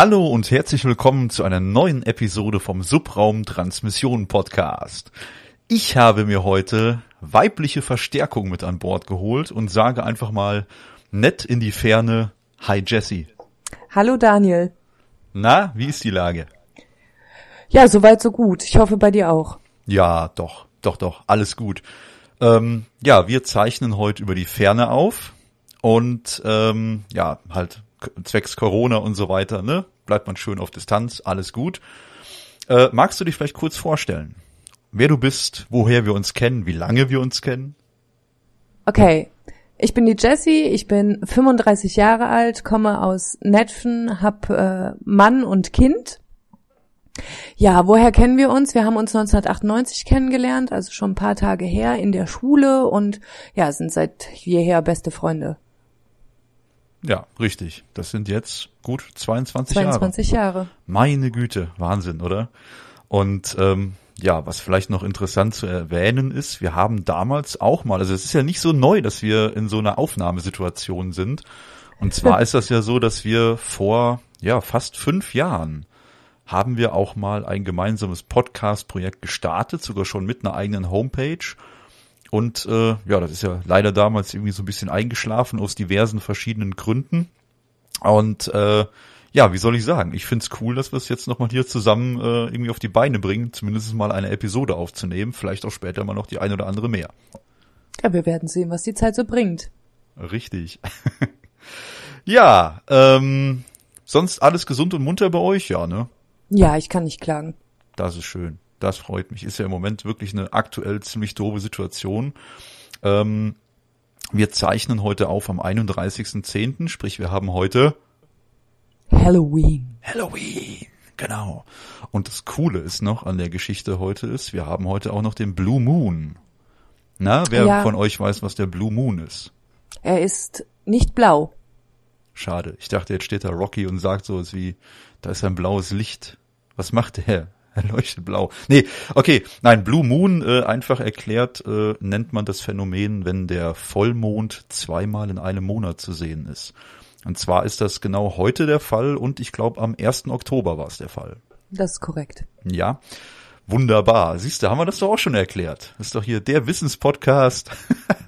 Hallo und herzlich willkommen zu einer neuen Episode vom Subraum Transmission Podcast. Ich habe mir heute weibliche Verstärkung mit an Bord geholt und sage einfach mal nett in die Ferne, hi Jesse. Hallo Daniel. Na, wie ist die Lage? Ja, soweit so gut. Ich hoffe bei dir auch. Ja, doch, doch, doch, alles gut. Ähm, ja, wir zeichnen heute über die Ferne auf und ähm, ja, halt zwecks Corona und so weiter, ne? Bleibt man schön auf Distanz, alles gut. Äh, magst du dich vielleicht kurz vorstellen? Wer du bist, woher wir uns kennen, wie lange wir uns kennen? Okay. Ich bin die Jessie, ich bin 35 Jahre alt, komme aus Netfen, hab äh, Mann und Kind. Ja, woher kennen wir uns? Wir haben uns 1998 kennengelernt, also schon ein paar Tage her in der Schule und ja, sind seit jeher beste Freunde. Ja, richtig. Das sind jetzt gut 22, 22 Jahre. Jahre. Meine Güte, Wahnsinn, oder? Und ähm, ja, was vielleicht noch interessant zu erwähnen ist, wir haben damals auch mal, also es ist ja nicht so neu, dass wir in so einer Aufnahmesituation sind. Und zwar ist das ja so, dass wir vor ja fast fünf Jahren haben wir auch mal ein gemeinsames Podcast-Projekt gestartet, sogar schon mit einer eigenen Homepage und äh, ja, das ist ja leider damals irgendwie so ein bisschen eingeschlafen aus diversen verschiedenen Gründen. Und äh, ja, wie soll ich sagen? Ich find's cool, dass wir es jetzt nochmal hier zusammen äh, irgendwie auf die Beine bringen, zumindest mal eine Episode aufzunehmen, vielleicht auch später mal noch die ein oder andere mehr. Ja, wir werden sehen, was die Zeit so bringt. Richtig. ja, ähm, sonst alles gesund und munter bei euch, ja, ne? Ja, ich kann nicht klagen. Das ist schön. Das freut mich. Ist ja im Moment wirklich eine aktuell ziemlich doofe Situation. Ähm, wir zeichnen heute auf am 31.10., sprich wir haben heute Halloween. Halloween, genau. Und das Coole ist noch an der Geschichte heute ist, wir haben heute auch noch den Blue Moon. Na, wer ja. von euch weiß, was der Blue Moon ist? Er ist nicht blau. Schade. Ich dachte, jetzt steht da Rocky und sagt so was wie, da ist ein blaues Licht. Was macht der? Er leuchtet blau. Nee, okay. Nein, Blue Moon, äh, einfach erklärt, äh, nennt man das Phänomen, wenn der Vollmond zweimal in einem Monat zu sehen ist. Und zwar ist das genau heute der Fall und ich glaube am 1. Oktober war es der Fall. Das ist korrekt. Ja. Wunderbar. Siehst du, haben wir das doch auch schon erklärt. Das ist doch hier der Wissenspodcast.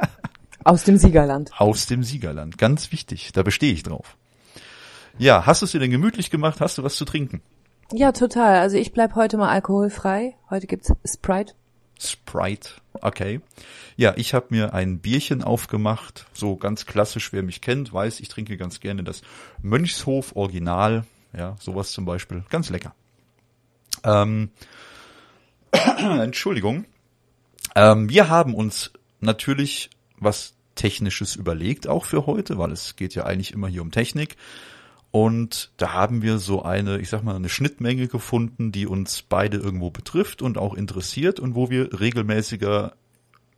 Aus dem Siegerland. Aus dem Siegerland. Ganz wichtig. Da bestehe ich drauf. Ja, hast du es dir denn gemütlich gemacht? Hast du was zu trinken? Ja, total. Also ich bleib heute mal alkoholfrei. Heute gibt's Sprite. Sprite, okay. Ja, ich habe mir ein Bierchen aufgemacht. So ganz klassisch, wer mich kennt, weiß, ich trinke ganz gerne das Mönchshof Original. Ja, sowas zum Beispiel. Ganz lecker. Ähm, Entschuldigung. Ähm, wir haben uns natürlich was Technisches überlegt, auch für heute, weil es geht ja eigentlich immer hier um Technik. Und da haben wir so eine, ich sag mal, eine Schnittmenge gefunden, die uns beide irgendwo betrifft und auch interessiert und wo wir regelmäßiger,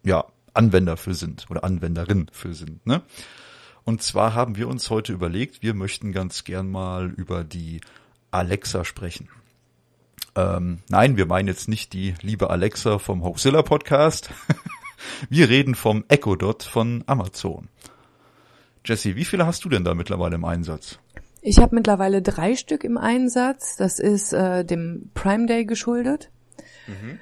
ja, Anwender für sind oder Anwenderin für sind, ne? Und zwar haben wir uns heute überlegt, wir möchten ganz gern mal über die Alexa sprechen. Ähm, nein, wir meinen jetzt nicht die liebe Alexa vom Hoaxilla Podcast. wir reden vom Echo Dot von Amazon. Jesse, wie viele hast du denn da mittlerweile im Einsatz? Ich habe mittlerweile drei Stück im Einsatz. Das ist äh, dem Prime Day geschuldet. Mhm.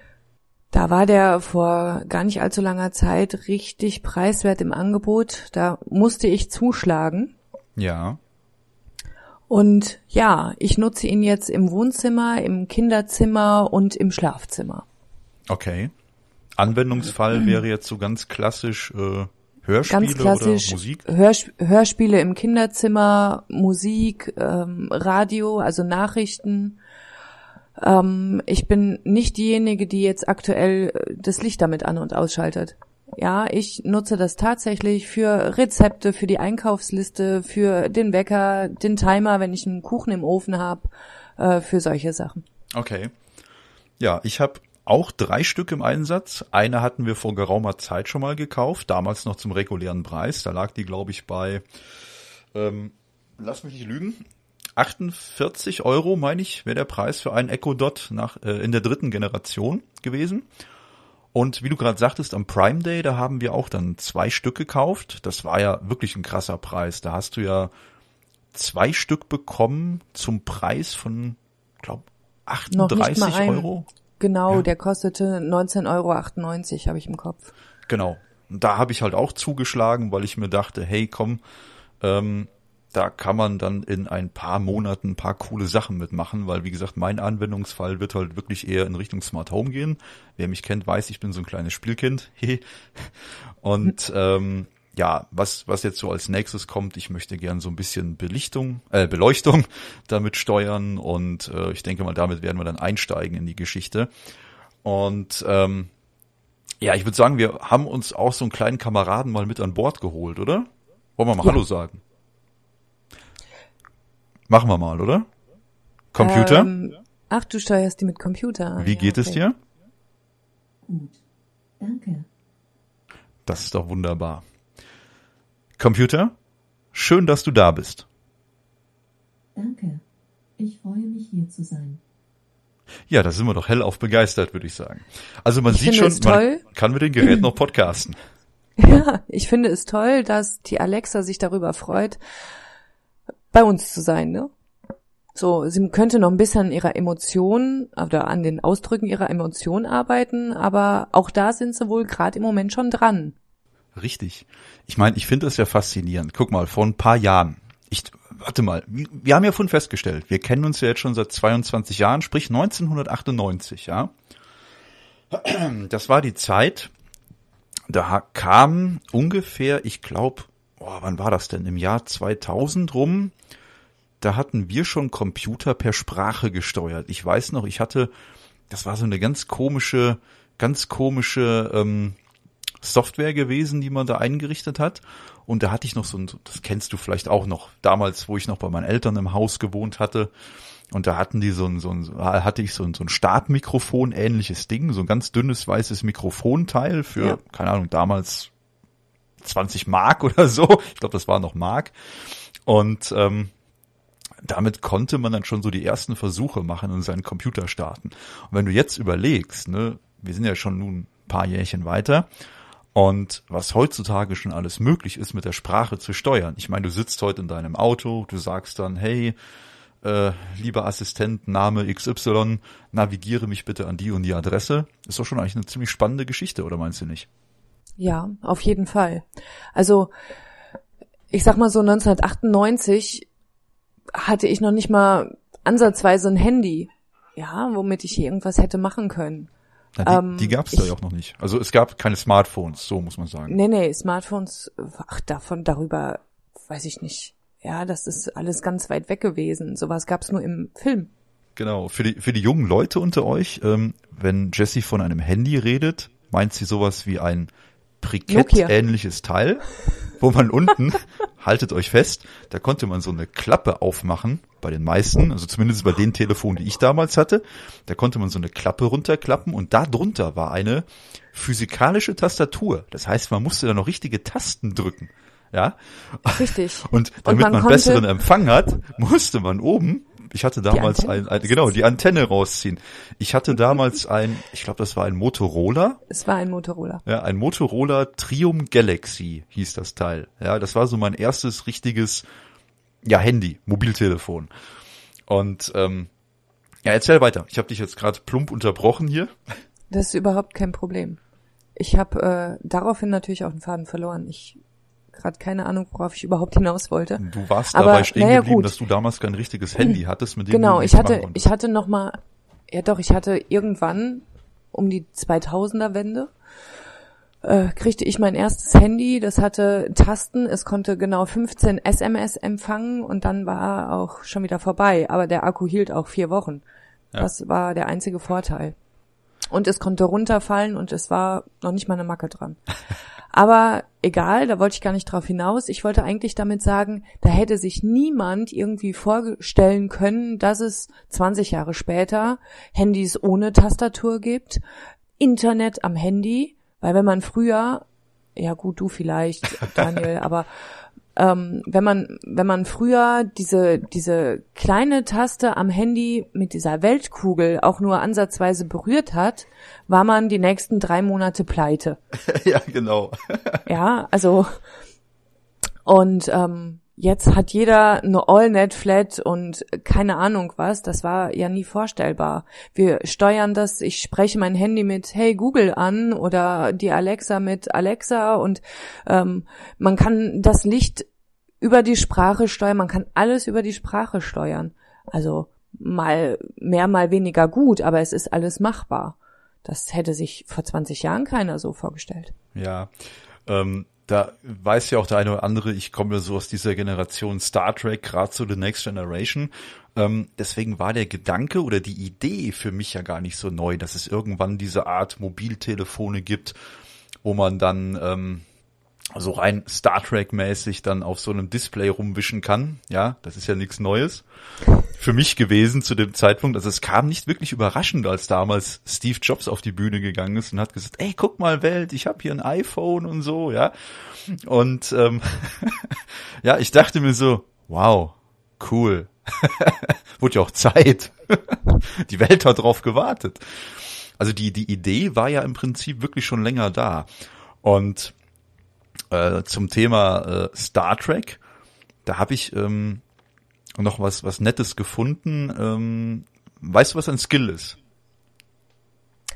Da war der vor gar nicht allzu langer Zeit richtig preiswert im Angebot. Da musste ich zuschlagen. Ja. Und ja, ich nutze ihn jetzt im Wohnzimmer, im Kinderzimmer und im Schlafzimmer. Okay. Anwendungsfall mhm. wäre jetzt so ganz klassisch äh, Hörspiele ganz klassisch oder Musik? Hörsp Hörspiele im Kinderzimmer, Musik, ähm, Radio, also Nachrichten. Ähm, ich bin nicht diejenige, die jetzt aktuell äh, das Licht damit an und ausschaltet. Ja, ich nutze das tatsächlich für Rezepte, für die Einkaufsliste, für den Wecker, den Timer, wenn ich einen Kuchen im Ofen habe, äh, für solche Sachen. Okay. Ja, ich habe auch drei Stück im Einsatz. Eine hatten wir vor geraumer Zeit schon mal gekauft, damals noch zum regulären Preis. Da lag die, glaube ich, bei, ähm, lass mich nicht lügen, 48 Euro, meine ich, wäre der Preis für einen Echo Dot nach, äh, in der dritten Generation gewesen. Und wie du gerade sagtest, am Prime Day, da haben wir auch dann zwei Stück gekauft. Das war ja wirklich ein krasser Preis. Da hast du ja zwei Stück bekommen zum Preis von, glaube 38 Euro. Genau, ja. der kostete 19,98 Euro, habe ich im Kopf. Genau. Und da habe ich halt auch zugeschlagen, weil ich mir dachte, hey, komm, ähm, da kann man dann in ein paar Monaten ein paar coole Sachen mitmachen, weil wie gesagt, mein Anwendungsfall wird halt wirklich eher in Richtung Smart Home gehen. Wer mich kennt, weiß, ich bin so ein kleines Spielkind. und ähm, ja, was, was jetzt so als nächstes kommt, ich möchte gern so ein bisschen Belichtung, äh, Beleuchtung damit steuern und äh, ich denke mal, damit werden wir dann einsteigen in die Geschichte. Und ähm, ja, ich würde sagen, wir haben uns auch so einen kleinen Kameraden mal mit an Bord geholt, oder? Wollen wir mal ja. Hallo sagen? Machen wir mal, oder? Computer? Ähm, ach, du steuerst die mit Computer an. Ah, Wie geht okay. es dir? Gut, danke. Das ist doch wunderbar. Computer, schön, dass du da bist. Danke. Ich freue mich hier zu sein. Ja, da sind wir doch hellauf begeistert, würde ich sagen. Also man ich sieht schon, man kann mit dem Gerät noch podcasten. Ja, ich finde es toll, dass die Alexa sich darüber freut, bei uns zu sein, ne? So, sie könnte noch ein bisschen an ihrer Emotion oder an den Ausdrücken ihrer Emotion arbeiten, aber auch da sind sie wohl gerade im Moment schon dran. Richtig. Ich meine, ich finde das ja faszinierend. Guck mal, vor ein paar Jahren, ich, warte mal, wir haben ja vorhin festgestellt, wir kennen uns ja jetzt schon seit 22 Jahren, sprich 1998, ja. Das war die Zeit, da kam ungefähr, ich glaube, oh, wann war das denn? Im Jahr 2000 rum, da hatten wir schon Computer per Sprache gesteuert. Ich weiß noch, ich hatte, das war so eine ganz komische, ganz komische, ähm, Software gewesen, die man da eingerichtet hat. Und da hatte ich noch so ein, das kennst du vielleicht auch noch, damals, wo ich noch bei meinen Eltern im Haus gewohnt hatte. Und da hatten die so ein, so ein hatte ich so ein, so ein Startmikrofon ähnliches Ding, so ein ganz dünnes weißes Mikrofonteil für, ja. keine Ahnung, damals 20 Mark oder so. Ich glaube, das war noch Mark. Und ähm, damit konnte man dann schon so die ersten Versuche machen und seinen Computer starten. Und wenn du jetzt überlegst, ne, wir sind ja schon nun ein paar Jährchen weiter und was heutzutage schon alles möglich ist, mit der Sprache zu steuern. Ich meine, du sitzt heute in deinem Auto, du sagst dann, hey, äh, lieber Assistent, Name XY, navigiere mich bitte an die und die Adresse. Ist doch schon eigentlich eine ziemlich spannende Geschichte, oder meinst du nicht? Ja, auf jeden Fall. Also, ich sag mal so 1998 hatte ich noch nicht mal ansatzweise ein Handy, ja, womit ich hier irgendwas hätte machen können. Na, die ähm, die gab es da ja auch noch nicht. Also es gab keine Smartphones, so muss man sagen. Nee, nee, Smartphones, ach, davon, darüber weiß ich nicht. Ja, das ist alles ganz weit weg gewesen. Sowas gab es nur im Film. Genau, für die, für die jungen Leute unter euch, ähm, wenn Jessie von einem Handy redet, meint sie sowas wie ein prikett ähnliches Teil wo man unten, haltet euch fest, da konnte man so eine Klappe aufmachen, bei den meisten, also zumindest bei den Telefonen, die ich damals hatte. Da konnte man so eine Klappe runterklappen und da drunter war eine physikalische Tastatur. Das heißt, man musste da noch richtige Tasten drücken. Ja. Richtig. Und damit und man, man besseren Empfang hat, musste man oben ich hatte damals ein, ein, genau, die Antenne rausziehen. Ich hatte damals ein, ich glaube, das war ein Motorola. Es war ein Motorola. Ja, ein Motorola Trium Galaxy hieß das Teil. Ja, das war so mein erstes richtiges, ja, Handy, Mobiltelefon. Und, ähm, ja, erzähl weiter. Ich habe dich jetzt gerade plump unterbrochen hier. Das ist überhaupt kein Problem. Ich habe äh, daraufhin natürlich auch den Faden verloren. Ich gerade keine Ahnung, worauf ich überhaupt hinaus wollte. Du warst Aber, dabei stehen naja, geblieben, gut. dass du damals kein richtiges Handy hattest, mit dem genau, du ich hatte, ich hatte noch mal, ja doch, ich hatte irgendwann um die 2000er Wende äh, kriegte ich mein erstes Handy, das hatte Tasten, es konnte genau 15 SMS empfangen und dann war auch schon wieder vorbei, aber der Akku hielt auch vier Wochen. Ja. Das war der einzige Vorteil. Und es konnte runterfallen und es war noch nicht mal eine Macke dran. Aber egal, da wollte ich gar nicht drauf hinaus. Ich wollte eigentlich damit sagen, da hätte sich niemand irgendwie vorstellen können, dass es 20 Jahre später Handys ohne Tastatur gibt, Internet am Handy, weil wenn man früher, ja gut, du vielleicht, Daniel, aber ähm, wenn man wenn man früher diese diese kleine Taste am Handy mit dieser Weltkugel auch nur ansatzweise berührt hat, war man die nächsten drei Monate pleite. ja, genau. ja, also und ähm, jetzt hat jeder eine All-Net-Flat und keine Ahnung was. Das war ja nie vorstellbar. Wir steuern das, ich spreche mein Handy mit Hey Google an oder die Alexa mit Alexa und ähm, man kann das Licht über die Sprache steuern, man kann alles über die Sprache steuern. Also mal mehr, mal weniger gut, aber es ist alles machbar. Das hätte sich vor 20 Jahren keiner so vorgestellt. Ja. Ähm, da weiß ja auch der eine oder andere, ich komme so aus dieser Generation Star Trek, gerade so The Next Generation. Ähm, deswegen war der Gedanke oder die Idee für mich ja gar nicht so neu, dass es irgendwann diese Art Mobiltelefone gibt, wo man dann ähm, so rein Star Trek-mäßig dann auf so einem Display rumwischen kann. Ja, das ist ja nichts Neues für mich gewesen zu dem Zeitpunkt. Also es kam nicht wirklich überraschend, als damals Steve Jobs auf die Bühne gegangen ist und hat gesagt, ey, guck mal, Welt, ich habe hier ein iPhone und so, ja. Und ähm, ja, ich dachte mir so, wow, cool. Wurde ja auch Zeit. die Welt hat drauf gewartet. Also die, die Idee war ja im Prinzip wirklich schon länger da. Und äh, zum Thema äh, Star Trek. Da habe ich ähm, noch was, was Nettes gefunden. Ähm, weißt du, was ein Skill ist?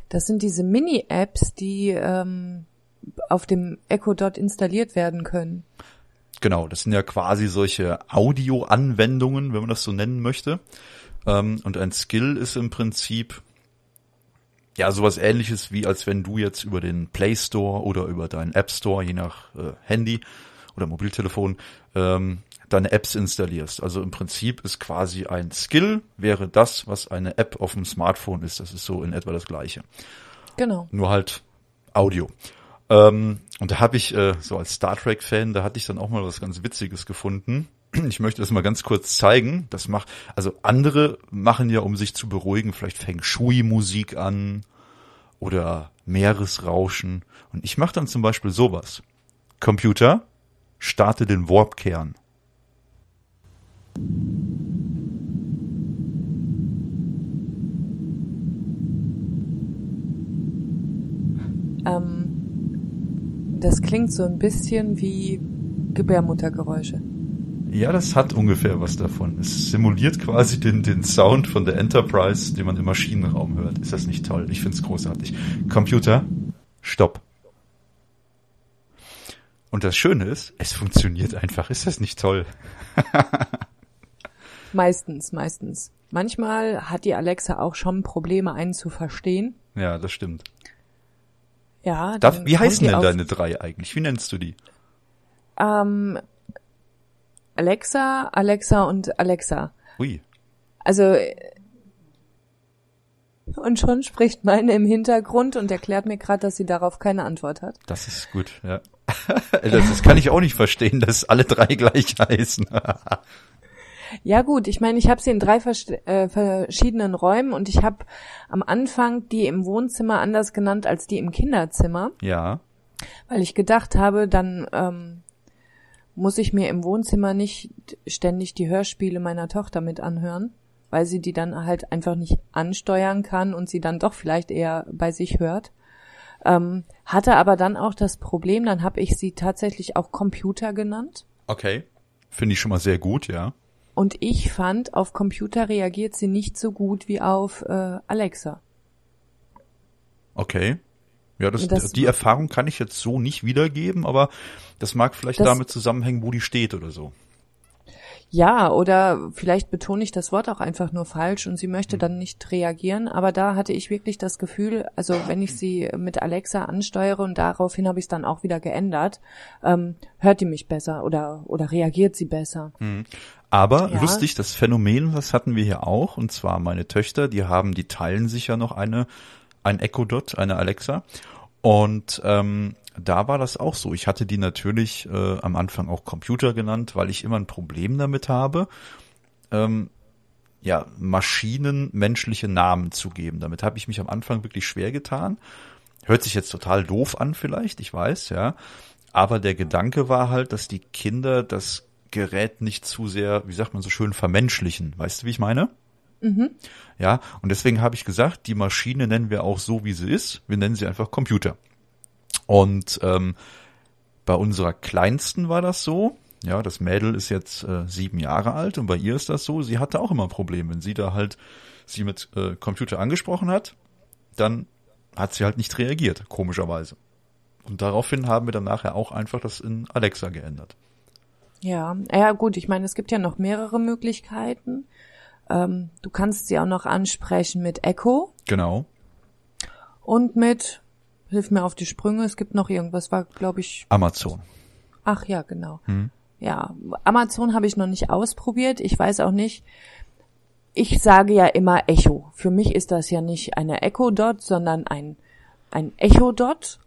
Das sind diese Mini-Apps, die ähm, auf dem Echo Dot installiert werden können. Genau, das sind ja quasi solche Audio-Anwendungen, wenn man das so nennen möchte. Ähm, und ein Skill ist im Prinzip ja, sowas ähnliches wie als wenn du jetzt über den Play Store oder über deinen App Store, je nach äh, Handy oder Mobiltelefon, ähm, deine Apps installierst. Also im Prinzip ist quasi ein Skill, wäre das, was eine App auf dem Smartphone ist. Das ist so in etwa das gleiche. Genau. Nur halt Audio. Ähm, und da habe ich, äh, so als Star Trek-Fan, da hatte ich dann auch mal was ganz Witziges gefunden. Ich möchte das mal ganz kurz zeigen. Das macht, also andere machen ja, um sich zu beruhigen, vielleicht Feng Shui-Musik an oder Meeresrauschen. Und ich mache dann zum Beispiel sowas. Computer, starte den Warpkern. Ähm, das klingt so ein bisschen wie Gebärmuttergeräusche. Ja, das hat ungefähr was davon. Es simuliert quasi den, den Sound von der Enterprise, den man im Maschinenraum hört. Ist das nicht toll? Ich find's großartig. Computer, stopp. Und das Schöne ist, es funktioniert einfach. Ist das nicht toll? meistens, meistens. Manchmal hat die Alexa auch schon Probleme, einen zu verstehen. Ja, das stimmt. Ja. Darf, wie heißen denn deine drei eigentlich? Wie nennst du die? Ähm, Alexa, Alexa und Alexa. Ui. Also und schon spricht meine im Hintergrund und erklärt mir gerade, dass sie darauf keine Antwort hat. Das ist gut, ja. das, das kann ich auch nicht verstehen, dass alle drei gleich heißen. ja gut, ich meine, ich habe sie in drei vers äh, verschiedenen Räumen und ich habe am Anfang die im Wohnzimmer anders genannt als die im Kinderzimmer. Ja. Weil ich gedacht habe, dann ähm, muss ich mir im Wohnzimmer nicht ständig die Hörspiele meiner Tochter mit anhören, weil sie die dann halt einfach nicht ansteuern kann und sie dann doch vielleicht eher bei sich hört. Ähm, hatte aber dann auch das Problem, dann habe ich sie tatsächlich auch Computer genannt. Okay, finde ich schon mal sehr gut, ja. Und ich fand, auf Computer reagiert sie nicht so gut wie auf äh, Alexa. Okay. Ja, das, das, die Erfahrung kann ich jetzt so nicht wiedergeben, aber das mag vielleicht das, damit zusammenhängen, wo die steht oder so. Ja, oder vielleicht betone ich das Wort auch einfach nur falsch und sie möchte hm. dann nicht reagieren, aber da hatte ich wirklich das Gefühl, also wenn ich sie mit Alexa ansteuere und daraufhin habe ich es dann auch wieder geändert, ähm, hört die mich besser oder, oder reagiert sie besser. Hm. Aber ja. lustig, das Phänomen, das hatten wir hier auch, und zwar meine Töchter, die haben, die teilen sich ja noch eine ein Echo Dot, eine Alexa. Und ähm, da war das auch so. Ich hatte die natürlich äh, am Anfang auch Computer genannt, weil ich immer ein Problem damit habe, ähm, ja, Maschinen menschliche Namen zu geben. Damit habe ich mich am Anfang wirklich schwer getan. Hört sich jetzt total doof an vielleicht, ich weiß, ja. Aber der Gedanke war halt, dass die Kinder das Gerät nicht zu sehr, wie sagt man so schön, vermenschlichen. Weißt du, wie ich meine? Mhm. Ja, und deswegen habe ich gesagt, die Maschine nennen wir auch so, wie sie ist. Wir nennen sie einfach Computer. Und ähm, bei unserer kleinsten war das so. Ja, das Mädel ist jetzt äh, sieben Jahre alt und bei ihr ist das so. Sie hatte auch immer ein Problem, wenn sie da halt sie mit äh, Computer angesprochen hat, dann hat sie halt nicht reagiert, komischerweise. Und daraufhin haben wir dann nachher auch einfach das in Alexa geändert. Ja, ja gut, ich meine, es gibt ja noch mehrere Möglichkeiten. Ähm, du kannst sie auch noch ansprechen mit Echo. Genau. Und mit, hilf mir auf die Sprünge, es gibt noch irgendwas, war, glaube ich. Amazon. Ach ja, genau. Hm. Ja, Amazon habe ich noch nicht ausprobiert. Ich weiß auch nicht. Ich sage ja immer Echo. Für mich ist das ja nicht eine Echo Dot, sondern ein, ein Echo Dot,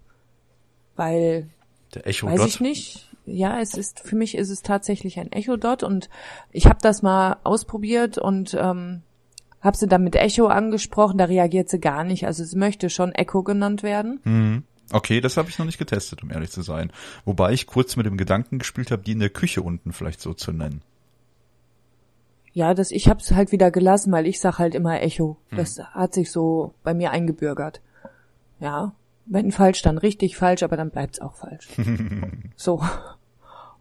weil, Der Echo Dot. weiß ich nicht ja, es ist für mich ist es tatsächlich ein Echo Dot und ich habe das mal ausprobiert und ähm, habe sie dann mit Echo angesprochen. Da reagiert sie gar nicht. Also sie möchte schon Echo genannt werden. Mhm. Okay, das habe ich noch nicht getestet, um ehrlich zu sein. Wobei ich kurz mit dem Gedanken gespielt habe, die in der Küche unten vielleicht so zu nennen. Ja, das ich habe es halt wieder gelassen, weil ich sag halt immer Echo. Mhm. Das hat sich so bei mir eingebürgert. Ja, wenn falsch, dann richtig falsch, aber dann bleibt's auch falsch. so.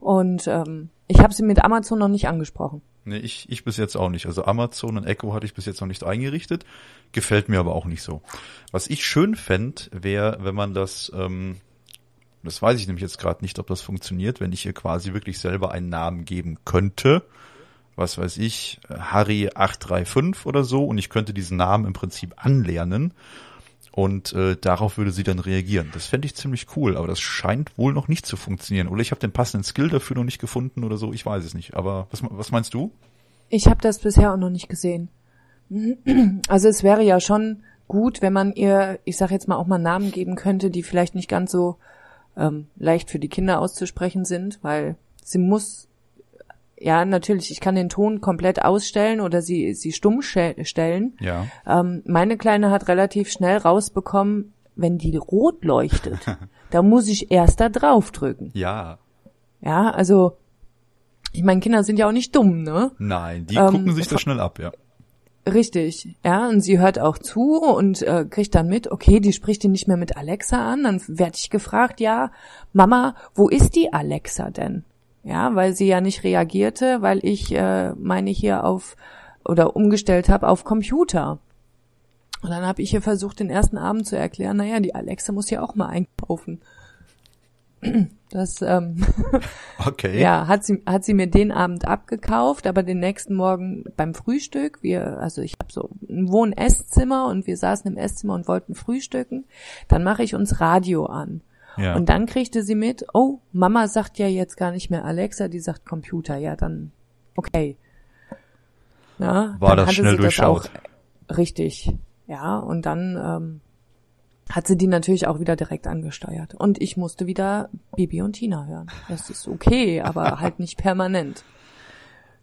Und ähm, ich habe sie mit Amazon noch nicht angesprochen. Nee, ich, ich bis jetzt auch nicht. Also Amazon und Echo hatte ich bis jetzt noch nicht eingerichtet, gefällt mir aber auch nicht so. Was ich schön fände, wäre, wenn man das, ähm, das weiß ich nämlich jetzt gerade nicht, ob das funktioniert, wenn ich ihr quasi wirklich selber einen Namen geben könnte. Was weiß ich, Harry 835 oder so, und ich könnte diesen Namen im Prinzip anlernen und äh, darauf würde sie dann reagieren. Das fände ich ziemlich cool, aber das scheint wohl noch nicht zu funktionieren. Oder ich habe den passenden Skill dafür noch nicht gefunden oder so, ich weiß es nicht. Aber was, was meinst du? Ich habe das bisher auch noch nicht gesehen. Also es wäre ja schon gut, wenn man ihr, ich sag jetzt mal, auch mal Namen geben könnte, die vielleicht nicht ganz so ähm, leicht für die Kinder auszusprechen sind, weil sie muss ja, natürlich, ich kann den Ton komplett ausstellen oder sie, sie stumm stellen. Ja. Ähm, meine Kleine hat relativ schnell rausbekommen, wenn die rot leuchtet, da muss ich erst da drauf drücken. Ja. Ja, also, ich meine, Kinder sind ja auch nicht dumm, ne? Nein, die ähm, gucken sich das schnell ab, ja. Richtig, ja, und sie hört auch zu und äh, kriegt dann mit, okay, die spricht die nicht mehr mit Alexa an, dann werde ich gefragt, ja, Mama, wo ist die Alexa denn? ja, weil sie ja nicht reagierte, weil ich äh, meine hier auf oder umgestellt habe auf Computer. Und dann habe ich ihr versucht, den ersten Abend zu erklären, naja, die Alexa muss ja auch mal einkaufen. Das ähm, okay. ja, hat sie, hat sie mir den Abend abgekauft, aber den nächsten Morgen beim Frühstück, wir, also ich habe so ein Wohn-Esszimmer und wir saßen im Esszimmer und wollten frühstücken, dann mache ich uns Radio an. Ja. Und dann kriegte sie mit, oh, Mama sagt ja jetzt gar nicht mehr Alexa, die sagt Computer. Ja, dann okay. Na, War das schnell durchschaut. Das richtig. Ja, und dann ähm, hat sie die natürlich auch wieder direkt angesteuert. Und ich musste wieder Bibi und Tina hören. Das ist okay, aber halt nicht permanent.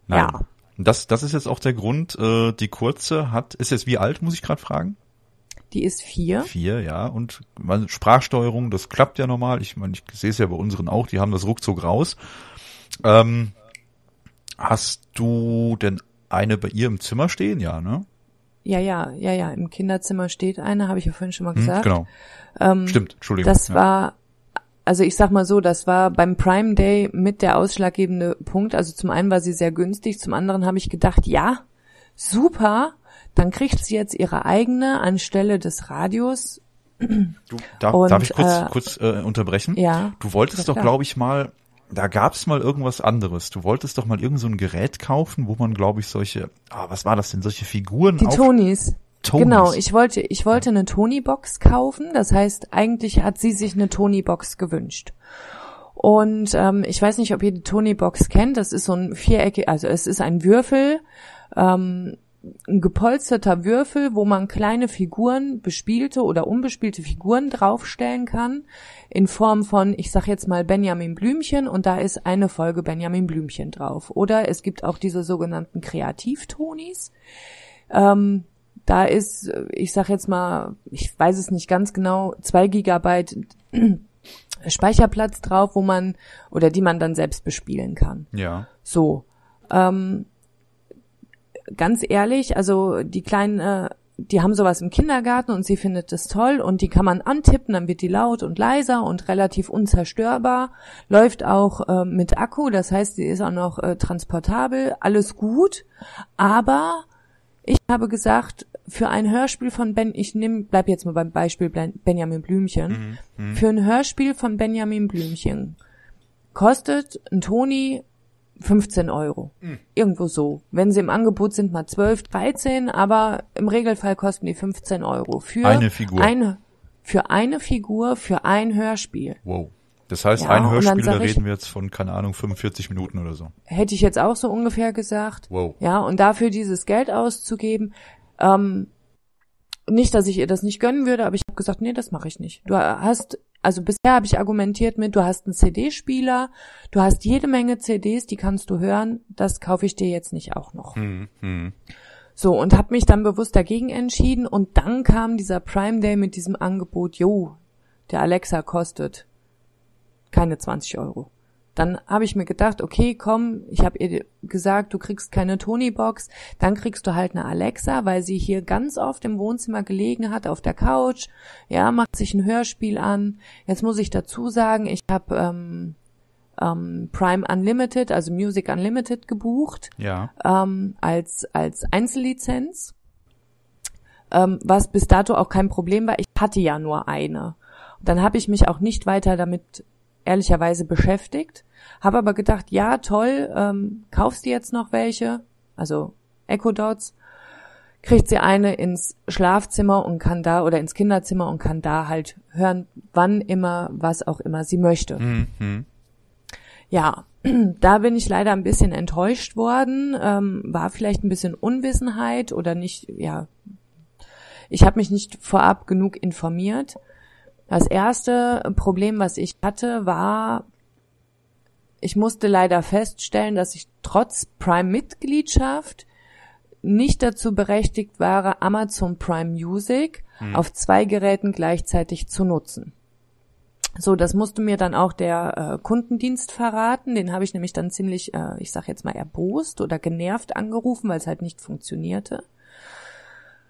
Nein. Ja. Das, das ist jetzt auch der Grund. Äh, die kurze hat, ist jetzt wie alt, muss ich gerade fragen? Die ist vier. Vier, ja. Und Sprachsteuerung, das klappt ja normal. Ich meine, ich sehe es ja bei unseren auch, die haben das ruckzuck raus. Ähm, hast du denn eine bei ihr im Zimmer stehen? Ja, ne? Ja, ja, ja, ja. Im Kinderzimmer steht eine, habe ich ja vorhin schon mal hm, gesagt. Hm, genau. Ähm, Stimmt, Entschuldigung. Das ja. war also ich sag mal so, das war beim Prime Day mit der ausschlaggebende Punkt. Also zum einen war sie sehr günstig, zum anderen habe ich gedacht, ja, super, dann kriegt sie jetzt ihre eigene anstelle des Radios. Du, darf, Und, darf ich kurz, äh, kurz äh, unterbrechen? Ja. Du wolltest doch, glaube ich, mal da gab's mal irgendwas anderes. Du wolltest doch mal irgend so ein Gerät kaufen, wo man, glaube ich, solche, ah, was war das denn, solche Figuren? Die Tonys. Tonys. Genau, ich wollte, ich wollte eine Tony-Box kaufen. Das heißt, eigentlich hat sie sich eine Tony-Box gewünscht. Und ähm, ich weiß nicht, ob ihr die Tony-Box kennt. Das ist so ein viereckig, also es ist ein Würfel, ähm, ein gepolsterter Würfel, wo man kleine Figuren, bespielte oder unbespielte Figuren draufstellen kann, in Form von, ich sag jetzt mal Benjamin Blümchen und da ist eine Folge Benjamin Blümchen drauf. Oder es gibt auch diese sogenannten Kreativtonis. Ähm, da ist, ich sag jetzt mal, ich weiß es nicht ganz genau, zwei Gigabyte Speicherplatz drauf, wo man oder die man dann selbst bespielen kann. Ja. So. Ähm, ganz ehrlich, also die kleinen, äh, die haben sowas im Kindergarten und sie findet das toll und die kann man antippen, dann wird die laut und leiser und relativ unzerstörbar, läuft auch äh, mit Akku, das heißt, sie ist auch noch äh, transportabel, alles gut, aber ich habe gesagt, für ein Hörspiel von Ben, ich nehme, bleib jetzt mal beim Beispiel Benjamin Blümchen, mhm, mh. für ein Hörspiel von Benjamin Blümchen kostet ein Toni 15 Euro. Mhm. Irgendwo so. Wenn sie im Angebot sind, mal 12, 13, aber im Regelfall kosten die 15 Euro für eine Figur. Eine, für eine Figur, für ein Hörspiel. Wow. Das heißt, ja, ein Hörspiel, da reden wir jetzt von, keine Ahnung, 45 Minuten oder so. Hätte ich jetzt auch so ungefähr gesagt. Wow. Ja, und dafür dieses Geld auszugeben, ähm, nicht, dass ich ihr das nicht gönnen würde, aber ich habe gesagt, nee, das mache ich nicht. Du hast also bisher habe ich argumentiert mit, du hast einen CD-Spieler, du hast jede Menge CDs, die kannst du hören, das kaufe ich dir jetzt nicht auch noch. Mhm. So, und habe mich dann bewusst dagegen entschieden und dann kam dieser Prime Day mit diesem Angebot, jo, der Alexa kostet keine 20 Euro. Dann habe ich mir gedacht, okay, komm, ich habe ihr gesagt, du kriegst keine Tony-Box, dann kriegst du halt eine Alexa, weil sie hier ganz oft im Wohnzimmer gelegen hat, auf der Couch, ja, macht sich ein Hörspiel an. Jetzt muss ich dazu sagen, ich habe ähm, ähm, Prime Unlimited, also Music Unlimited gebucht, ja. ähm, als, als Einzellizenz. Ähm, was bis dato auch kein Problem war. Ich hatte ja nur eine. dann habe ich mich auch nicht weiter damit ehrlicherweise beschäftigt, habe aber gedacht, ja toll, ähm, kaufst du jetzt noch welche, also Echo Dots, kriegt sie eine ins Schlafzimmer und kann da oder ins Kinderzimmer und kann da halt hören, wann immer, was auch immer sie möchte. Mhm. Ja, da bin ich leider ein bisschen enttäuscht worden, ähm, war vielleicht ein bisschen Unwissenheit oder nicht, ja, ich habe mich nicht vorab genug informiert. Das erste Problem, was ich hatte, war, ich musste leider feststellen, dass ich trotz Prime-Mitgliedschaft nicht dazu berechtigt wäre, Amazon Prime Music mhm. auf zwei Geräten gleichzeitig zu nutzen. So, das musste mir dann auch der äh, Kundendienst verraten. Den habe ich nämlich dann ziemlich, äh, ich sag jetzt mal, erbost oder genervt angerufen, weil es halt nicht funktionierte.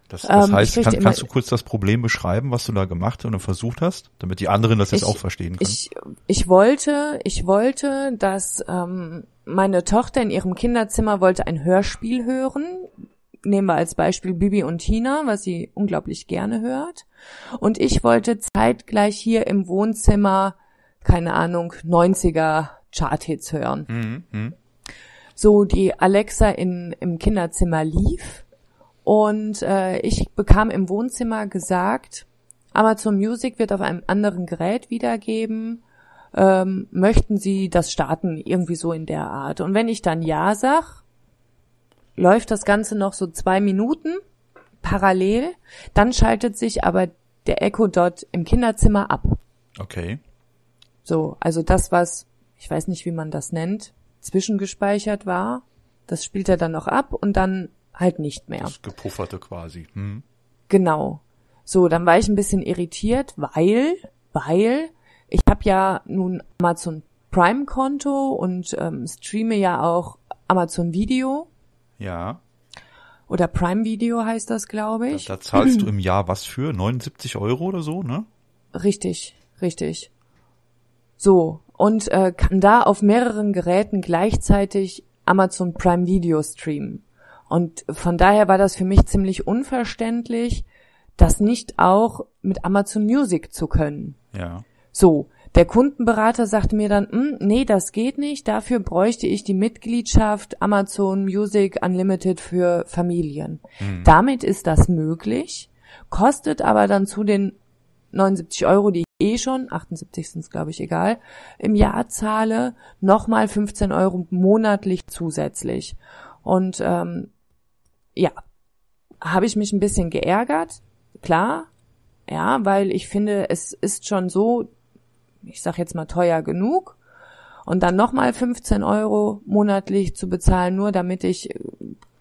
Das, das ähm, heißt, kann, kannst du kurz das Problem beschreiben, was du da gemacht und versucht hast, damit die anderen das jetzt auch verstehen können? Ich, ich wollte, ich wollte, dass ähm, meine Tochter in ihrem Kinderzimmer wollte ein Hörspiel hören. Nehmen wir als Beispiel Bibi und Tina, was sie unglaublich gerne hört. Und ich wollte zeitgleich hier im Wohnzimmer, keine Ahnung, 90er Charthits hören. Mhm, mh. So, die Alexa in, im Kinderzimmer lief und äh, ich bekam im Wohnzimmer gesagt, Amazon Music wird auf einem anderen Gerät wiedergeben. Ähm, möchten Sie das starten? Irgendwie so in der Art. Und wenn ich dann Ja sag, läuft das Ganze noch so zwei Minuten parallel. Dann schaltet sich aber der Echo Dot im Kinderzimmer ab. Okay. So, also das, was, ich weiß nicht, wie man das nennt, zwischengespeichert war, das spielt er dann noch ab und dann halt nicht mehr. Das gepufferte quasi. Hm. Genau. So, dann war ich ein bisschen irritiert, weil, weil ich habe ja nun Amazon Prime Konto und ähm, streame ja auch Amazon Video. Ja. Oder Prime Video heißt das, glaube ich. Da, da zahlst du im Jahr was für? 79 Euro oder so, ne? Richtig, richtig. So, und äh, kann da auf mehreren Geräten gleichzeitig Amazon Prime Video streamen. Und von daher war das für mich ziemlich unverständlich, das nicht auch mit Amazon Music zu können. Ja. So. Der Kundenberater sagte mir dann, hm, nee, das geht nicht, dafür bräuchte ich die Mitgliedschaft Amazon Music Unlimited für Familien. Mhm. Damit ist das möglich, kostet aber dann zu den 79 Euro, die ich eh schon, 78 sind es glaube ich egal, im Jahr zahle, nochmal 15 Euro monatlich zusätzlich. Und ähm, ja, habe ich mich ein bisschen geärgert, klar, ja, weil ich finde, es ist schon so, ich sag jetzt mal teuer genug. Und dann nochmal 15 Euro monatlich zu bezahlen, nur damit ich äh,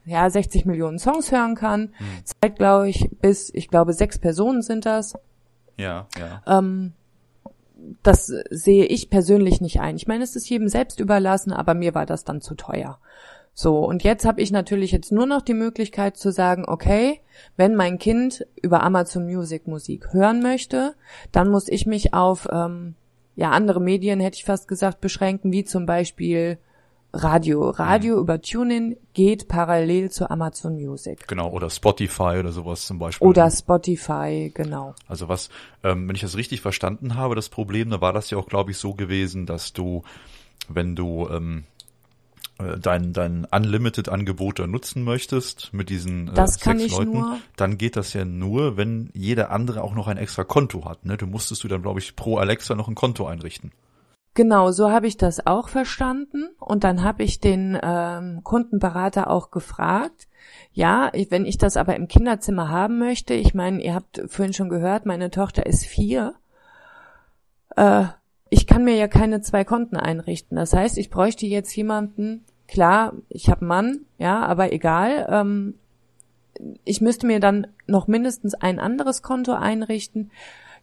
ja 60 Millionen Songs hören kann. Hm. Zeit, glaube ich, bis, ich glaube, sechs Personen sind das. Ja, ja. Ähm, das sehe ich persönlich nicht ein. Ich meine, es ist jedem selbst überlassen, aber mir war das dann zu teuer. So, und jetzt habe ich natürlich jetzt nur noch die Möglichkeit zu sagen, okay, wenn mein Kind über Amazon Music Musik hören möchte, dann muss ich mich auf ähm, ja andere Medien, hätte ich fast gesagt, beschränken, wie zum Beispiel Radio. Radio mhm. über TuneIn geht parallel zu Amazon Music. Genau, oder Spotify oder sowas zum Beispiel. Oder Spotify, genau. Also was, ähm, wenn ich das richtig verstanden habe, das Problem, da war das ja auch, glaube ich, so gewesen, dass du, wenn du ähm, äh, dein, dein Unlimited-Angebot da nutzen möchtest mit diesen äh, sechs Leuten, dann geht das ja nur, wenn jeder andere auch noch ein extra Konto hat. Ne? Du musstest du dann, glaube ich, pro Alexa noch ein Konto einrichten. Genau, so habe ich das auch verstanden. Und dann habe ich den ähm, Kundenberater auch gefragt, ja, ich, wenn ich das aber im Kinderzimmer haben möchte, ich meine, ihr habt vorhin schon gehört, meine Tochter ist vier, äh, ich kann mir ja keine zwei Konten einrichten. Das heißt, ich bräuchte jetzt jemanden, klar, ich habe einen Mann, ja, aber egal, ähm, ich müsste mir dann noch mindestens ein anderes Konto einrichten.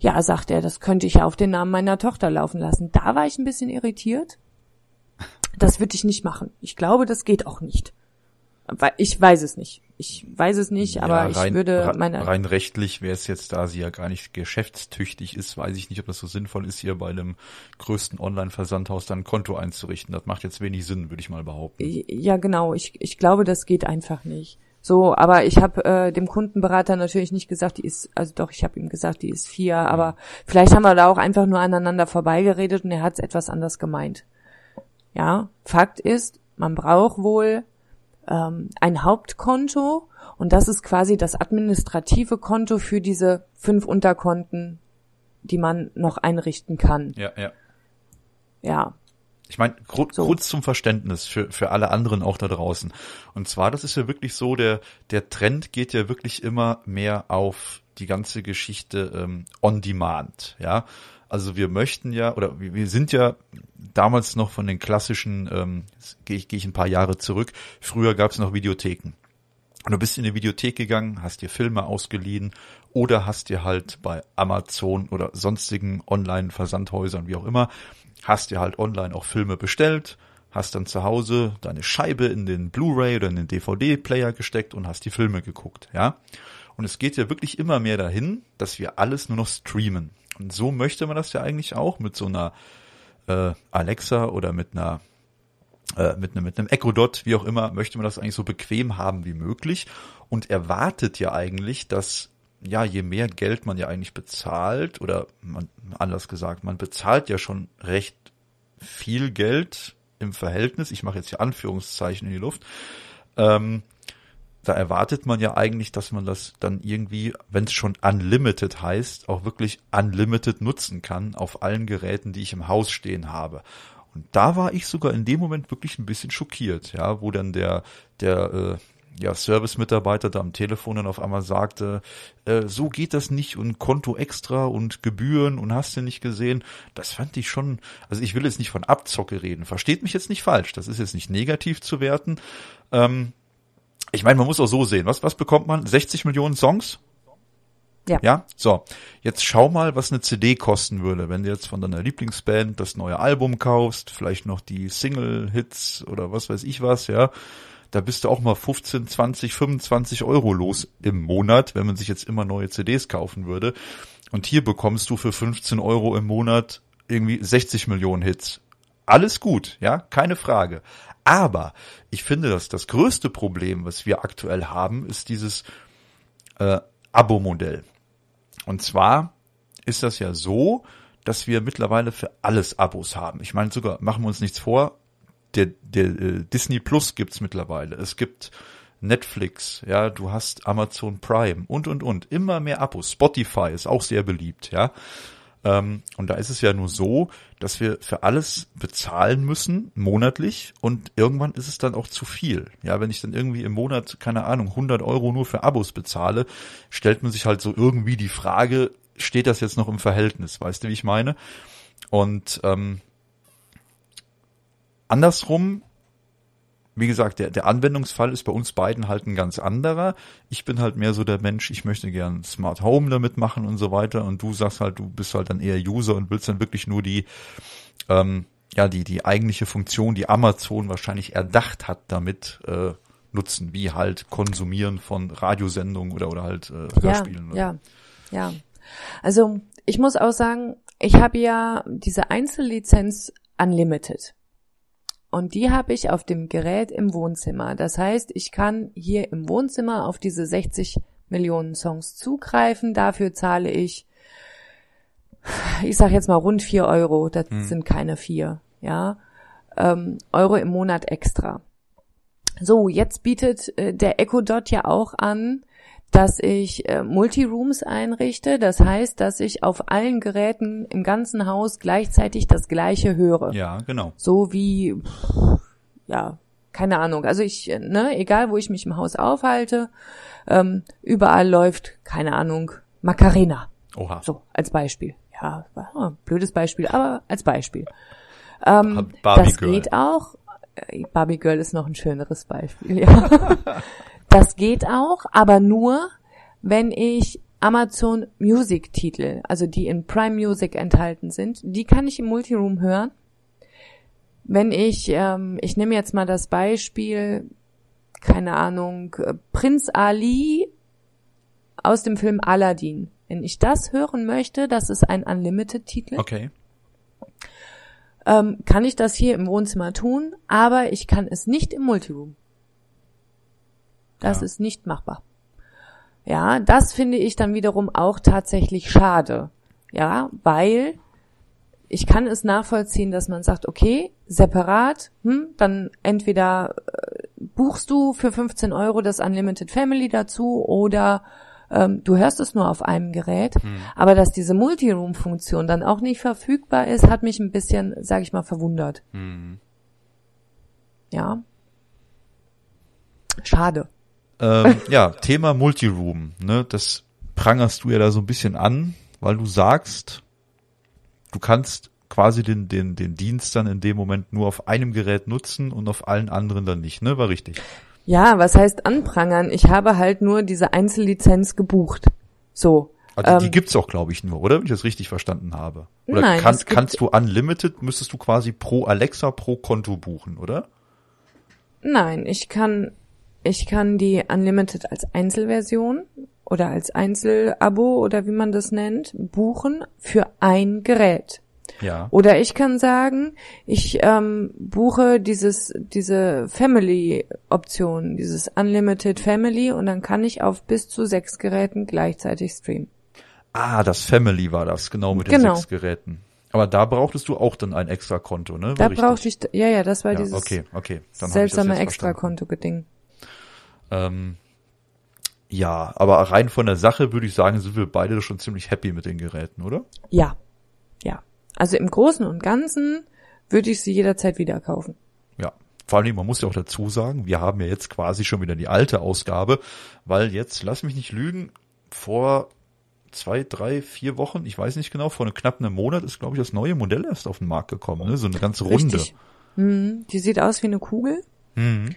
Ja, sagt er, das könnte ich ja auf den Namen meiner Tochter laufen lassen. Da war ich ein bisschen irritiert. Das würde ich nicht machen. Ich glaube, das geht auch nicht. Ich weiß es nicht. Ich weiß es nicht, aber ja, rein, ich würde meine. Rein rechtlich wäre es jetzt, da sie ja gar nicht geschäftstüchtig ist, weiß ich nicht, ob das so sinnvoll ist, hier bei einem größten Online-Versandhaus dann ein Konto einzurichten. Das macht jetzt wenig Sinn, würde ich mal behaupten. Ja, genau. Ich, ich glaube, das geht einfach nicht. So, aber ich habe äh, dem Kundenberater natürlich nicht gesagt, die ist, also doch, ich habe ihm gesagt, die ist vier, mhm. aber vielleicht haben wir da auch einfach nur aneinander vorbeigeredet und er hat es etwas anders gemeint. Ja, Fakt ist, man braucht wohl ähm, ein Hauptkonto und das ist quasi das administrative Konto für diese fünf Unterkonten, die man noch einrichten kann. Ja, ja. Ja. Ich meine, kurz so. zum Verständnis für, für alle anderen auch da draußen. Und zwar, das ist ja wirklich so, der, der Trend geht ja wirklich immer mehr auf die ganze Geschichte ähm, on demand, ja. Also wir möchten ja, oder wir sind ja damals noch von den klassischen, ähm, gehe ich, geh ich ein paar Jahre zurück, früher gab es noch Videotheken. Und du bist in die Videothek gegangen, hast dir Filme ausgeliehen oder hast dir halt bei Amazon oder sonstigen Online-Versandhäusern, wie auch immer, hast dir halt online auch Filme bestellt, hast dann zu Hause deine Scheibe in den Blu-ray oder in den DVD-Player gesteckt und hast die Filme geguckt, ja. Und es geht ja wirklich immer mehr dahin, dass wir alles nur noch streamen. Und so möchte man das ja eigentlich auch mit so einer äh, Alexa oder mit einer äh, mit einem, mit einem Echo Dot, wie auch immer, möchte man das eigentlich so bequem haben wie möglich und erwartet ja eigentlich, dass ja, je mehr Geld man ja eigentlich bezahlt oder man, anders gesagt, man bezahlt ja schon recht viel Geld im Verhältnis. Ich mache jetzt hier Anführungszeichen in die Luft. Ähm, da erwartet man ja eigentlich, dass man das dann irgendwie, wenn es schon unlimited heißt, auch wirklich unlimited nutzen kann auf allen Geräten, die ich im Haus stehen habe. Und da war ich sogar in dem Moment wirklich ein bisschen schockiert, ja, wo dann der der äh, ja, Service-Mitarbeiter da am Telefon dann auf einmal sagte, äh, so geht das nicht und Konto extra und Gebühren und hast du nicht gesehen. Das fand ich schon, also ich will jetzt nicht von Abzocke reden, versteht mich jetzt nicht falsch, das ist jetzt nicht negativ zu werten, ähm, ich meine, man muss auch so sehen, was, was bekommt man? 60 Millionen Songs? Ja. ja, so. Jetzt schau mal, was eine CD kosten würde, wenn du jetzt von deiner Lieblingsband das neue Album kaufst, vielleicht noch die Single-Hits oder was weiß ich was, ja. Da bist du auch mal 15, 20, 25 Euro los im Monat, wenn man sich jetzt immer neue CDs kaufen würde. Und hier bekommst du für 15 Euro im Monat irgendwie 60 Millionen Hits. Alles gut, ja, keine Frage. Aber ich finde, dass das größte Problem, was wir aktuell haben, ist dieses äh, Abo-Modell. Und zwar ist das ja so, dass wir mittlerweile für alles Abos haben. Ich meine sogar, machen wir uns nichts vor, der, der äh, Disney Plus gibt's mittlerweile. Es gibt Netflix, ja, du hast Amazon Prime und und und immer mehr Abos. Spotify ist auch sehr beliebt, ja. Ähm, und da ist es ja nur so, dass wir für alles bezahlen müssen, monatlich. Und irgendwann ist es dann auch zu viel. Ja, wenn ich dann irgendwie im Monat, keine Ahnung, 100 Euro nur für Abos bezahle, stellt man sich halt so irgendwie die Frage, steht das jetzt noch im Verhältnis? Weißt du, wie ich meine? Und ähm, andersrum wie gesagt, der, der Anwendungsfall ist bei uns beiden halt ein ganz anderer. Ich bin halt mehr so der Mensch, ich möchte gern Smart Home damit machen und so weiter. Und du sagst halt, du bist halt dann eher User und willst dann wirklich nur die, ähm, ja, die, die eigentliche Funktion, die Amazon wahrscheinlich erdacht hat damit, äh, nutzen, wie halt Konsumieren von Radiosendungen oder, oder halt äh, Hörspielen. Ja, ja, ja. Also ich muss auch sagen, ich habe ja diese Einzellizenz Unlimited. Und die habe ich auf dem Gerät im Wohnzimmer. Das heißt, ich kann hier im Wohnzimmer auf diese 60 Millionen Songs zugreifen. Dafür zahle ich, ich sag jetzt mal rund vier Euro. Das hm. sind keine vier, ja. Ähm, Euro im Monat extra. So, jetzt bietet äh, der Echo Dot ja auch an, dass ich äh, Multirooms einrichte. Das heißt, dass ich auf allen Geräten im ganzen Haus gleichzeitig das Gleiche höre. Ja, genau. So wie, ja, keine Ahnung. Also ich, äh, ne, egal wo ich mich im Haus aufhalte, ähm, überall läuft, keine Ahnung, Macarena. Oha. So, als Beispiel. Ja, oh, blödes Beispiel, aber als Beispiel. Ähm, das geht auch. Äh, Barbie Girl ist noch ein schöneres Beispiel, ja. Das geht auch, aber nur, wenn ich Amazon Music Titel, also die in Prime Music enthalten sind, die kann ich im Multiroom hören. Wenn ich, ähm, ich nehme jetzt mal das Beispiel, keine Ahnung, äh, Prinz Ali aus dem Film Aladdin. Wenn ich das hören möchte, das ist ein Unlimited-Titel. Okay. Ähm, kann ich das hier im Wohnzimmer tun, aber ich kann es nicht im Multiroom. Das ja. ist nicht machbar. Ja, das finde ich dann wiederum auch tatsächlich schade. Ja, weil ich kann es nachvollziehen, dass man sagt, okay, separat, hm, dann entweder äh, buchst du für 15 Euro das Unlimited Family dazu oder ähm, du hörst es nur auf einem Gerät. Hm. Aber dass diese Multiroom-Funktion dann auch nicht verfügbar ist, hat mich ein bisschen, sag ich mal, verwundert. Hm. Ja. Schade. Ähm, ja, Thema Multiroom, ne? Das prangerst du ja da so ein bisschen an, weil du sagst, du kannst quasi den, den, den Dienst dann in dem Moment nur auf einem Gerät nutzen und auf allen anderen dann nicht, ne? War richtig. Ja, was heißt anprangern? Ich habe halt nur diese Einzellizenz gebucht. So. Also ähm, die gibt's auch, glaube ich, nur, oder? Wenn ich das richtig verstanden habe. Oder nein, kann, kannst du Unlimited, müsstest du quasi pro Alexa pro Konto buchen, oder? Nein, ich kann ich kann die Unlimited als Einzelversion oder als Einzelabo oder wie man das nennt, buchen für ein Gerät. Ja. Oder ich kann sagen, ich ähm, buche dieses, diese Family-Option, dieses Unlimited Family und dann kann ich auf bis zu sechs Geräten gleichzeitig streamen. Ah, das Family war das, genau mit den genau. sechs Geräten. Aber da brauchtest du auch dann ein extra Konto, ne? War da richtig? brauchte ich, ja, ja, das war ja, dieses okay, okay. Dann seltsame extra Konto-Geding. Ähm, ja, aber rein von der Sache würde ich sagen, sind wir beide schon ziemlich happy mit den Geräten, oder? Ja, ja. Also im Großen und Ganzen würde ich sie jederzeit wieder kaufen. Ja, vor allem, man muss ja auch dazu sagen, wir haben ja jetzt quasi schon wieder die alte Ausgabe, weil jetzt, lass mich nicht lügen, vor zwei, drei, vier Wochen, ich weiß nicht genau, vor knapp einem Monat ist, glaube ich, das neue Modell erst auf den Markt gekommen, ne? so eine ganze Runde. Richtig. Mhm. Die sieht aus wie eine Kugel. Mhm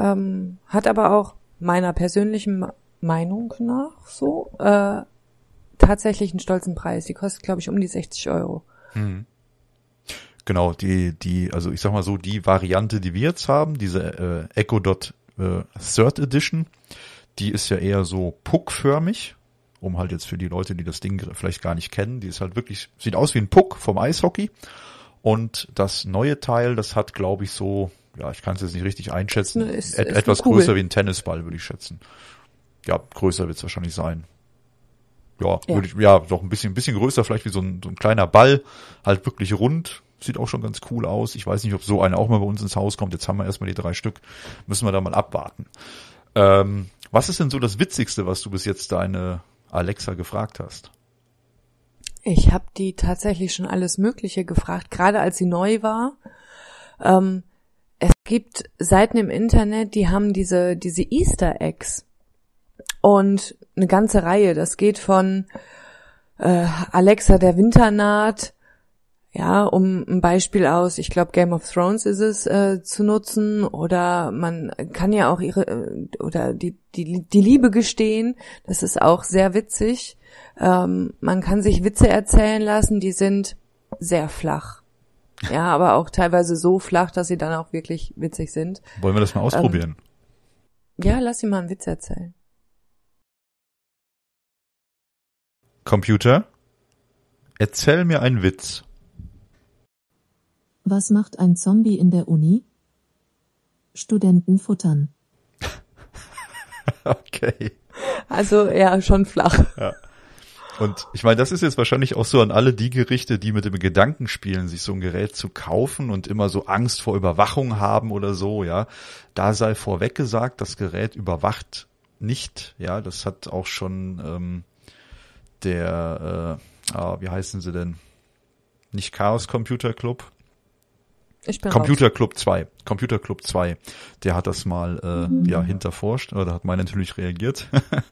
ähm, hat aber auch meiner persönlichen Meinung nach so äh, tatsächlich einen stolzen Preis. Die kostet, glaube ich, um die 60 Euro. Hm. Genau, die, die, also ich sag mal so, die Variante, die wir jetzt haben, diese äh, Echo Dot äh, Third Edition, die ist ja eher so puckförmig, um halt jetzt für die Leute, die das Ding vielleicht gar nicht kennen, die ist halt wirklich, sieht aus wie ein Puck vom Eishockey. Und das neue Teil, das hat, glaube ich, so ja, ich kann es jetzt nicht richtig einschätzen. Ist, ist etwas größer wie ein Tennisball, würde ich schätzen. Ja, größer wird es wahrscheinlich sein. Ja, ja. Würde ich, ja, doch ein bisschen, ein bisschen größer, vielleicht wie so ein, so ein kleiner Ball, halt wirklich rund. Sieht auch schon ganz cool aus. Ich weiß nicht, ob so einer auch mal bei uns ins Haus kommt. Jetzt haben wir erstmal die drei Stück. Müssen wir da mal abwarten. Ähm, was ist denn so das Witzigste, was du bis jetzt deine Alexa gefragt hast? Ich habe die tatsächlich schon alles Mögliche gefragt, gerade als sie neu war. Ähm, es gibt Seiten im Internet, die haben diese, diese Easter Eggs. Und eine ganze Reihe. Das geht von äh, Alexa der Winternaht, ja, um ein Beispiel aus, ich glaube Game of Thrones ist es äh, zu nutzen oder man kann ja auch ihre äh, oder die die die Liebe gestehen, das ist auch sehr witzig. Ähm, man kann sich Witze erzählen lassen, die sind sehr flach. Ja, aber auch teilweise so flach, dass sie dann auch wirklich witzig sind. Wollen wir das mal ähm, ausprobieren? Ähm, ja, lass sie mal einen Witz erzählen. Computer, erzähl mir einen Witz. Was macht ein Zombie in der Uni? Studenten futtern. okay. Also ja, schon flach. Ja. Und ich meine, das ist jetzt wahrscheinlich auch so an alle die Gerichte, die mit dem Gedanken spielen, sich so ein Gerät zu kaufen und immer so Angst vor Überwachung haben oder so, ja. Da sei vorweg gesagt, das Gerät überwacht nicht, ja. Das hat auch schon ähm, der, äh, ah, wie heißen sie denn? Nicht Chaos Computer Club, ich bin Computer Club 2. Computer Club 2. Der hat das mal äh, mhm. ja hinterforscht, oder hat mein natürlich reagiert.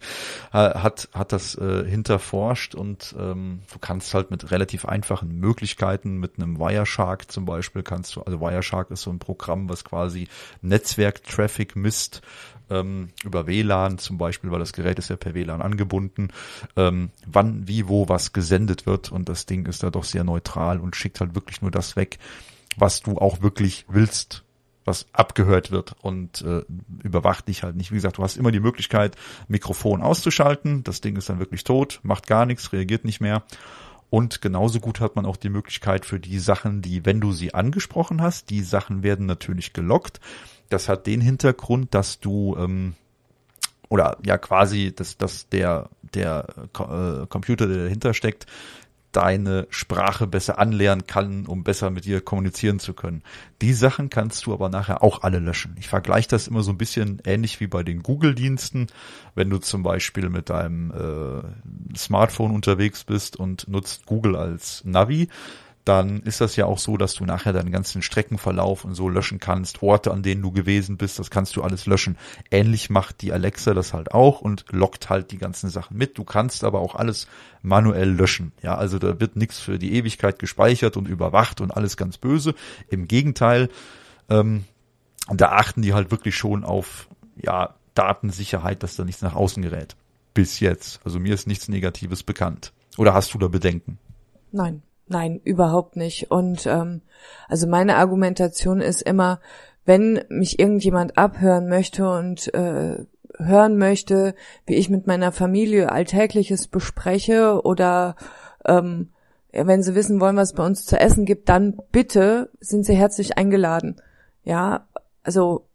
hat hat das äh, hinterforscht und ähm, du kannst halt mit relativ einfachen Möglichkeiten mit einem Wireshark zum Beispiel kannst du also Wireshark ist so ein Programm, was quasi Netzwerk-Traffic misst ähm, über WLAN zum Beispiel, weil das Gerät ist ja per WLAN angebunden, ähm, wann, wie, wo was gesendet wird und das Ding ist da doch sehr neutral und schickt halt wirklich nur das weg, was du auch wirklich willst, was abgehört wird und äh, überwacht dich halt nicht. Wie gesagt, du hast immer die Möglichkeit, Mikrofon auszuschalten. Das Ding ist dann wirklich tot, macht gar nichts, reagiert nicht mehr. Und genauso gut hat man auch die Möglichkeit für die Sachen, die, wenn du sie angesprochen hast, die Sachen werden natürlich gelockt. Das hat den Hintergrund, dass du ähm, oder ja quasi, dass, dass der, der äh, Computer, der dahinter steckt, deine Sprache besser anlernen kann, um besser mit dir kommunizieren zu können. Die Sachen kannst du aber nachher auch alle löschen. Ich vergleiche das immer so ein bisschen ähnlich wie bei den Google-Diensten. Wenn du zum Beispiel mit deinem äh, Smartphone unterwegs bist und nutzt Google als Navi, dann ist das ja auch so, dass du nachher deinen ganzen Streckenverlauf und so löschen kannst, Orte, an denen du gewesen bist, das kannst du alles löschen. Ähnlich macht die Alexa das halt auch und lockt halt die ganzen Sachen mit. Du kannst aber auch alles manuell löschen. Ja, also da wird nichts für die Ewigkeit gespeichert und überwacht und alles ganz böse. Im Gegenteil, ähm, da achten die halt wirklich schon auf, ja, Datensicherheit, dass da nichts nach außen gerät. Bis jetzt. Also mir ist nichts Negatives bekannt. Oder hast du da Bedenken? Nein. Nein, überhaupt nicht. Und ähm, also meine Argumentation ist immer, wenn mich irgendjemand abhören möchte und äh, hören möchte, wie ich mit meiner Familie Alltägliches bespreche oder ähm, wenn sie wissen wollen, was es bei uns zu essen gibt, dann bitte sind sie herzlich eingeladen. Ja, also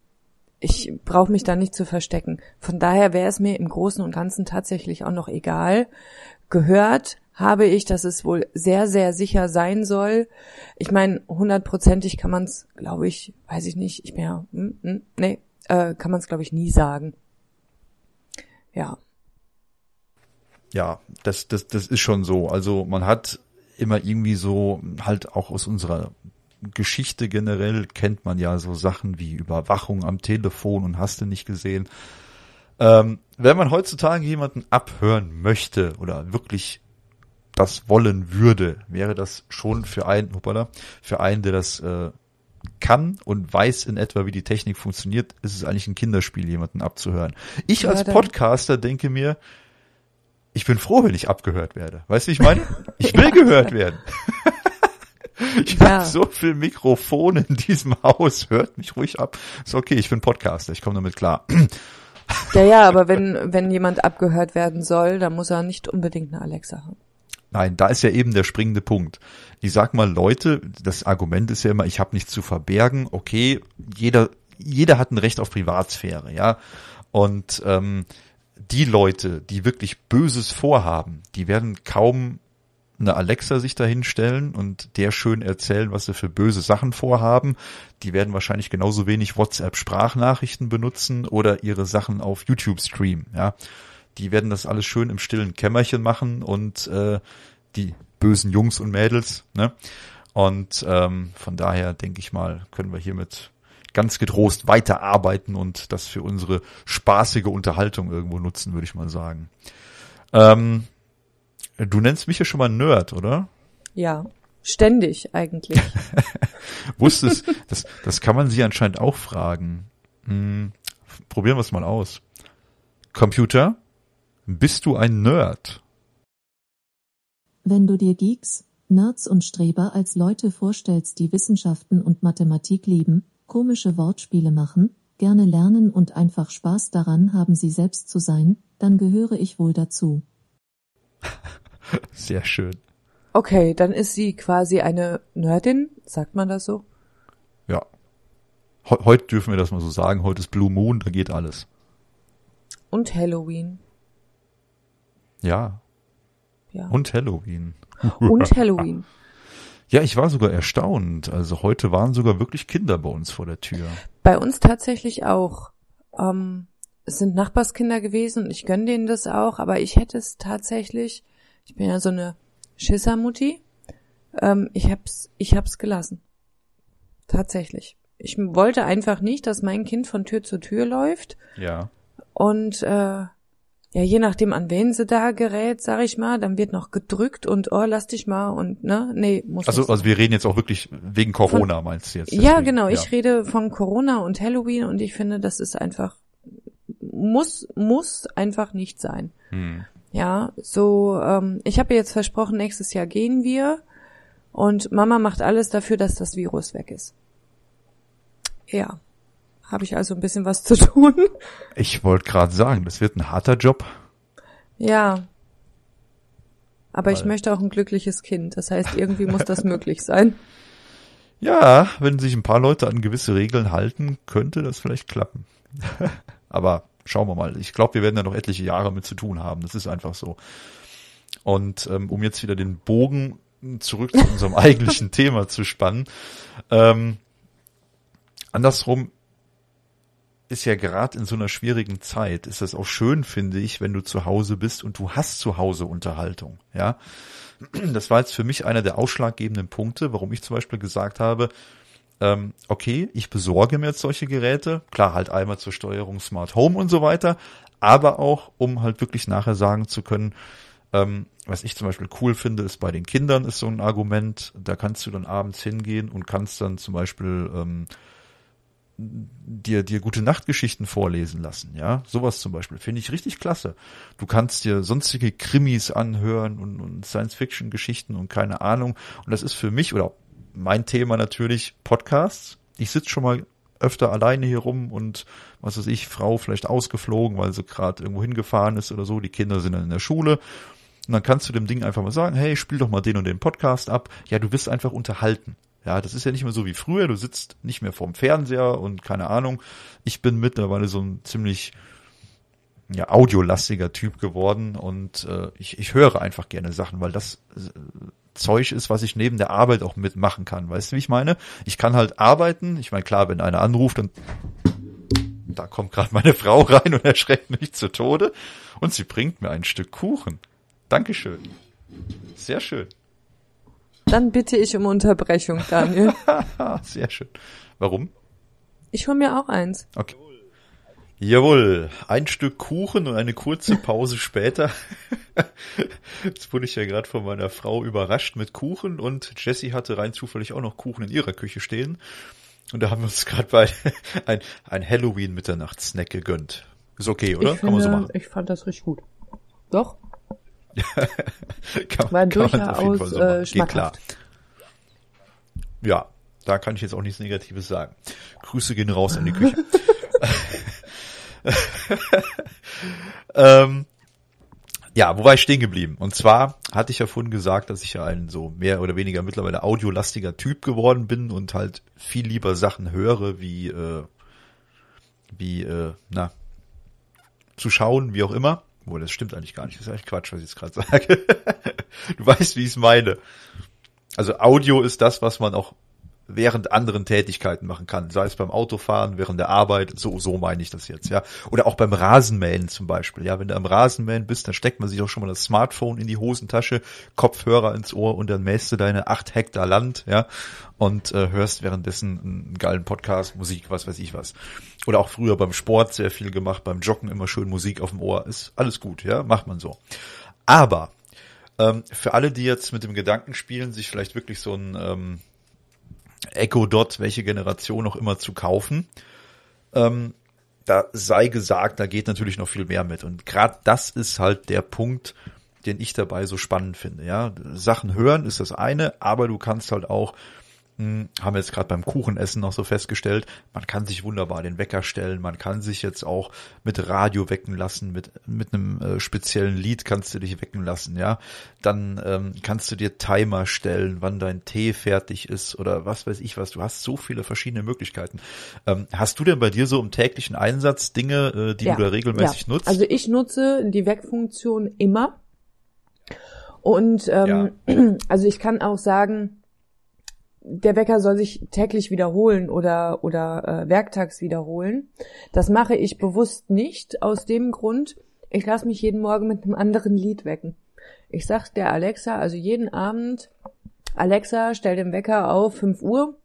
ich brauche mich da nicht zu verstecken. Von daher wäre es mir im Großen und Ganzen tatsächlich auch noch egal. Gehört habe ich, dass es wohl sehr, sehr sicher sein soll. Ich meine, hundertprozentig kann man es, glaube ich, weiß ich nicht, ich bin ja, hm, hm, nee, äh, kann man es, glaube ich, nie sagen. Ja. Ja, das, das, das ist schon so. Also man hat immer irgendwie so, halt auch aus unserer Geschichte generell kennt man ja so Sachen wie Überwachung am Telefon und hast du nicht gesehen. Ähm, wenn man heutzutage jemanden abhören möchte oder wirklich das wollen würde, wäre das schon für einen, hoppala, für einen, der das äh, kann und weiß in etwa, wie die Technik funktioniert, ist es eigentlich ein Kinderspiel, jemanden abzuhören. Ich als Podcaster denke mir, ich bin froh, wenn ich abgehört werde. Weißt du, ich meine? Ich will gehört werden. ich ja. habe so viel Mikrofon in diesem Haus, hört mich ruhig ab. Ist okay, ich bin Podcaster, ich komme damit klar. ja, ja, aber wenn, wenn jemand abgehört werden soll, dann muss er nicht unbedingt eine Alexa haben. Nein, da ist ja eben der springende Punkt. Ich sag mal, Leute, das Argument ist ja immer, ich habe nichts zu verbergen. Okay, jeder, jeder hat ein Recht auf Privatsphäre, ja. Und ähm, die Leute, die wirklich Böses vorhaben, die werden kaum eine Alexa sich dahinstellen und der schön erzählen, was sie für böse Sachen vorhaben. Die werden wahrscheinlich genauso wenig WhatsApp-Sprachnachrichten benutzen oder ihre Sachen auf YouTube streamen, ja die werden das alles schön im stillen Kämmerchen machen und äh, die bösen Jungs und Mädels. Ne? Und ähm, von daher denke ich mal, können wir hiermit ganz getrost weiterarbeiten und das für unsere spaßige Unterhaltung irgendwo nutzen, würde ich mal sagen. Ähm, du nennst mich ja schon mal Nerd, oder? Ja, ständig eigentlich. Wusstest, das, das kann man sie anscheinend auch fragen. Hm, probieren wir es mal aus. Computer, bist du ein Nerd? Wenn du dir Geeks, Nerds und Streber als Leute vorstellst, die Wissenschaften und Mathematik lieben, komische Wortspiele machen, gerne lernen und einfach Spaß daran haben, sie selbst zu sein, dann gehöre ich wohl dazu. Sehr schön. Okay, dann ist sie quasi eine Nerdin, sagt man das so? Ja. He heute dürfen wir das mal so sagen. Heute ist Blue Moon, da geht alles. Und Halloween. Ja. ja. Und Halloween. Und Halloween. Ja, ich war sogar erstaunt. Also heute waren sogar wirklich Kinder bei uns vor der Tür. Bei uns tatsächlich auch. Ähm, es sind Nachbarskinder gewesen und ich gönne denen das auch, aber ich hätte es tatsächlich, ich bin ja so eine Schissermutti, ähm, ich hab's, ich hab's gelassen. Tatsächlich. Ich wollte einfach nicht, dass mein Kind von Tür zu Tür läuft. Ja. Und äh, ja, je nachdem, an wen sie da gerät, sag ich mal, dann wird noch gedrückt und oh, lass dich mal und ne, nee, muss Also, also wir reden jetzt auch wirklich wegen Corona, von, meinst du jetzt? Ja, genau, ja. ich rede von Corona und Halloween und ich finde, das ist einfach, muss, muss einfach nicht sein. Hm. Ja, so, ähm, ich habe jetzt versprochen, nächstes Jahr gehen wir und Mama macht alles dafür, dass das Virus weg ist. Ja habe ich also ein bisschen was zu tun. Ich wollte gerade sagen, das wird ein harter Job. Ja. Aber Weil. ich möchte auch ein glückliches Kind. Das heißt, irgendwie muss das möglich sein. Ja, wenn sich ein paar Leute an gewisse Regeln halten, könnte das vielleicht klappen. Aber schauen wir mal. Ich glaube, wir werden da noch etliche Jahre mit zu tun haben. Das ist einfach so. Und ähm, um jetzt wieder den Bogen zurück zu unserem eigentlichen Thema zu spannen. Ähm, andersrum, ist ja gerade in so einer schwierigen Zeit, ist das auch schön, finde ich, wenn du zu Hause bist und du hast zu Hause Unterhaltung. Ja, das war jetzt für mich einer der ausschlaggebenden Punkte, warum ich zum Beispiel gesagt habe, ähm, okay, ich besorge mir jetzt solche Geräte, klar halt einmal zur Steuerung Smart Home und so weiter, aber auch um halt wirklich nachher sagen zu können, ähm, was ich zum Beispiel cool finde, ist bei den Kindern ist so ein Argument, da kannst du dann abends hingehen und kannst dann zum Beispiel ähm, dir, dir gute Nachtgeschichten vorlesen lassen, ja. Sowas zum Beispiel. Finde ich richtig klasse. Du kannst dir sonstige Krimis anhören und, und Science-Fiction-Geschichten und keine Ahnung. Und das ist für mich oder mein Thema natürlich Podcasts. Ich sitze schon mal öfter alleine hier rum und was weiß ich, Frau vielleicht ausgeflogen, weil sie gerade irgendwo hingefahren ist oder so. Die Kinder sind dann in der Schule. Und dann kannst du dem Ding einfach mal sagen, hey, spiel doch mal den und den Podcast ab. Ja, du wirst einfach unterhalten. Ja, das ist ja nicht mehr so wie früher. Du sitzt nicht mehr vorm Fernseher und keine Ahnung. Ich bin mittlerweile so ein ziemlich ja, audiolastiger Typ geworden und äh, ich, ich höre einfach gerne Sachen, weil das äh, Zeug ist, was ich neben der Arbeit auch mitmachen kann. Weißt du, wie ich meine? Ich kann halt arbeiten. Ich meine, klar, wenn einer anruft, dann da kommt gerade meine Frau rein und erschreckt mich zu Tode und sie bringt mir ein Stück Kuchen. Dankeschön. Sehr schön. Dann bitte ich um Unterbrechung, Daniel. Sehr schön. Warum? Ich hole mir auch eins. Okay. Jawohl, ein Stück Kuchen und eine kurze Pause später. Jetzt wurde ich ja gerade von meiner Frau überrascht mit Kuchen und Jessie hatte rein zufällig auch noch Kuchen in ihrer Küche stehen. Und da haben wir uns gerade bei ein, ein Halloween-Mitternachtssnack gegönnt. Ist okay, oder? Ich Kann finde, man so machen. Ich fand das richtig gut. Doch, kann man, kann durchaus man so äh, Geht klar. Ja, da kann ich jetzt auch nichts Negatives sagen. Grüße gehen raus in die Küche. ähm, ja, wo war ich stehen geblieben? Und zwar hatte ich ja vorhin gesagt, dass ich ja ein so mehr oder weniger mittlerweile audiolastiger Typ geworden bin und halt viel lieber Sachen höre, wie, äh, wie, äh, na, zu schauen, wie auch immer. Obwohl, das stimmt eigentlich gar nicht. Das ist eigentlich Quatsch, was ich jetzt gerade sage. du weißt, wie ich es meine. Also Audio ist das, was man auch während anderen Tätigkeiten machen kann. Sei es beim Autofahren, während der Arbeit, so, so meine ich das jetzt, ja. Oder auch beim Rasenmähen zum Beispiel, ja. Wenn du am Rasenmähen bist, dann steckt man sich auch schon mal das Smartphone in die Hosentasche, Kopfhörer ins Ohr und dann mähst du deine acht Hektar Land, ja. Und äh, hörst währenddessen einen geilen Podcast, Musik, was weiß ich was. Oder auch früher beim Sport sehr viel gemacht, beim Joggen immer schön Musik auf dem Ohr. Ist alles gut, ja. Macht man so. Aber, ähm, für alle, die jetzt mit dem Gedanken spielen, sich vielleicht wirklich so ein ähm, Echo Dot, welche Generation auch immer zu kaufen. Ähm, da sei gesagt, da geht natürlich noch viel mehr mit. Und gerade das ist halt der Punkt, den ich dabei so spannend finde. Ja, Sachen hören ist das eine, aber du kannst halt auch hm, haben wir jetzt gerade beim Kuchenessen noch so festgestellt. Man kann sich wunderbar den Wecker stellen. Man kann sich jetzt auch mit Radio wecken lassen. Mit, mit einem äh, speziellen Lied kannst du dich wecken lassen, ja. Dann ähm, kannst du dir Timer stellen, wann dein Tee fertig ist oder was weiß ich was. Du hast so viele verschiedene Möglichkeiten. Ähm, hast du denn bei dir so im täglichen Einsatz Dinge, äh, die ja. du da regelmäßig ja. nutzt? Also ich nutze die Weckfunktion immer. Und ähm, ja. also ich kann auch sagen, der Wecker soll sich täglich wiederholen oder, oder äh, werktags wiederholen. Das mache ich bewusst nicht aus dem Grund, ich lasse mich jeden Morgen mit einem anderen Lied wecken. Ich sag der Alexa, also jeden Abend, Alexa, stell den Wecker auf 5 Uhr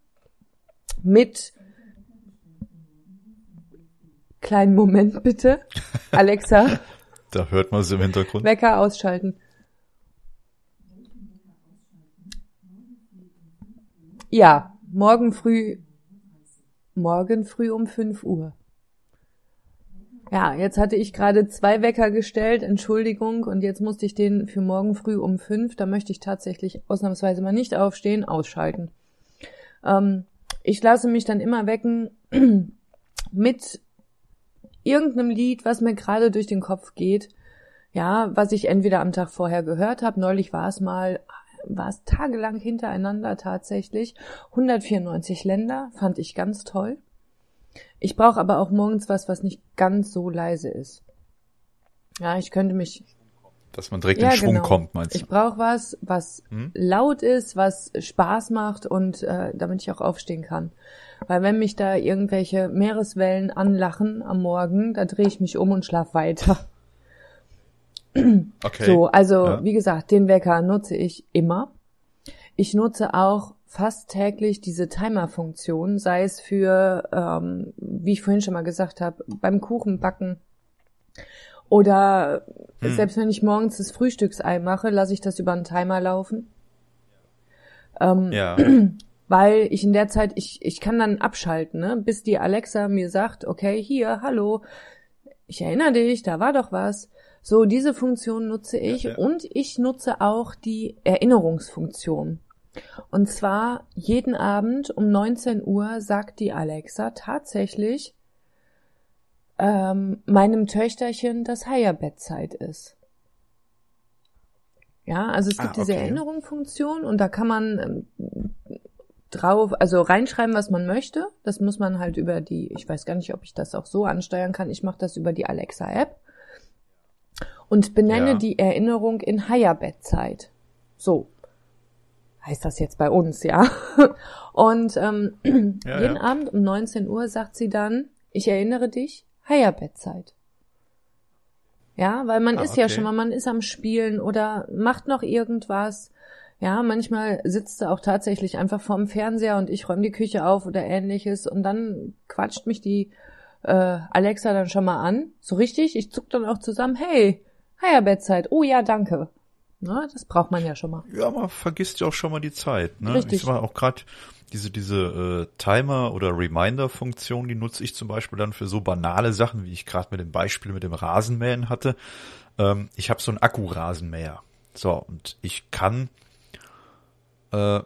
mit kleinen Moment bitte. Alexa. da hört man es im Hintergrund. Wecker ausschalten. Ja, morgen früh, morgen früh um 5 Uhr. Ja, jetzt hatte ich gerade zwei Wecker gestellt, Entschuldigung, und jetzt musste ich den für morgen früh um 5, da möchte ich tatsächlich ausnahmsweise mal nicht aufstehen, ausschalten. Ähm, ich lasse mich dann immer wecken mit irgendeinem Lied, was mir gerade durch den Kopf geht. Ja, was ich entweder am Tag vorher gehört habe, neulich war es mal war es tagelang hintereinander tatsächlich. 194 Länder fand ich ganz toll. Ich brauche aber auch morgens was, was nicht ganz so leise ist. Ja, ich könnte mich. Dass man direkt ja, in Schwung genau. kommt, meinst du? Ich brauche was, was hm? laut ist, was Spaß macht und äh, damit ich auch aufstehen kann. Weil wenn mich da irgendwelche Meereswellen anlachen am Morgen, da drehe ich mich um und schlaf weiter. Okay. So, also ja. wie gesagt, den Wecker nutze ich immer. Ich nutze auch fast täglich diese Timer-Funktion, sei es für, ähm, wie ich vorhin schon mal gesagt habe, beim Kuchenbacken oder hm. selbst wenn ich morgens das Frühstücksei mache, lasse ich das über einen Timer laufen. Ähm, ja. Weil ich in der Zeit, ich, ich kann dann abschalten, ne? bis die Alexa mir sagt, okay, hier, hallo, ich erinnere dich, da war doch was. So, diese Funktion nutze ich ja, ja. und ich nutze auch die Erinnerungsfunktion. Und zwar jeden Abend um 19 Uhr sagt die Alexa tatsächlich ähm, meinem Töchterchen, dass Haierbettzeit ist. Ja, also es gibt ah, okay. diese Erinnerungsfunktion und da kann man ähm, drauf, also reinschreiben, was man möchte. Das muss man halt über die, ich weiß gar nicht, ob ich das auch so ansteuern kann. Ich mache das über die Alexa-App und benenne ja. die Erinnerung in Hayabet-Zeit. So heißt das jetzt bei uns, ja. Und ähm, ja, jeden ja. Abend um 19 Uhr sagt sie dann, ich erinnere dich, Hayabet-Zeit. Ja, weil man ah, ist okay. ja schon mal, man ist am Spielen oder macht noch irgendwas. Ja, manchmal sitzt sie auch tatsächlich einfach vorm Fernseher und ich räume die Küche auf oder ähnliches und dann quatscht mich die äh, Alexa dann schon mal an, so richtig. Ich zuck dann auch zusammen, hey, higher Bettzeit, oh ja, danke. Na, das braucht man ja schon mal. Ja, man vergisst ja auch schon mal die Zeit. Ne? Richtig. Ich war auch gerade diese, diese äh, Timer- oder Reminder-Funktion, die nutze ich zum Beispiel dann für so banale Sachen, wie ich gerade mit dem Beispiel mit dem Rasenmähen hatte. Ähm, ich habe so einen Akku-Rasenmäher. So, und ich kann äh,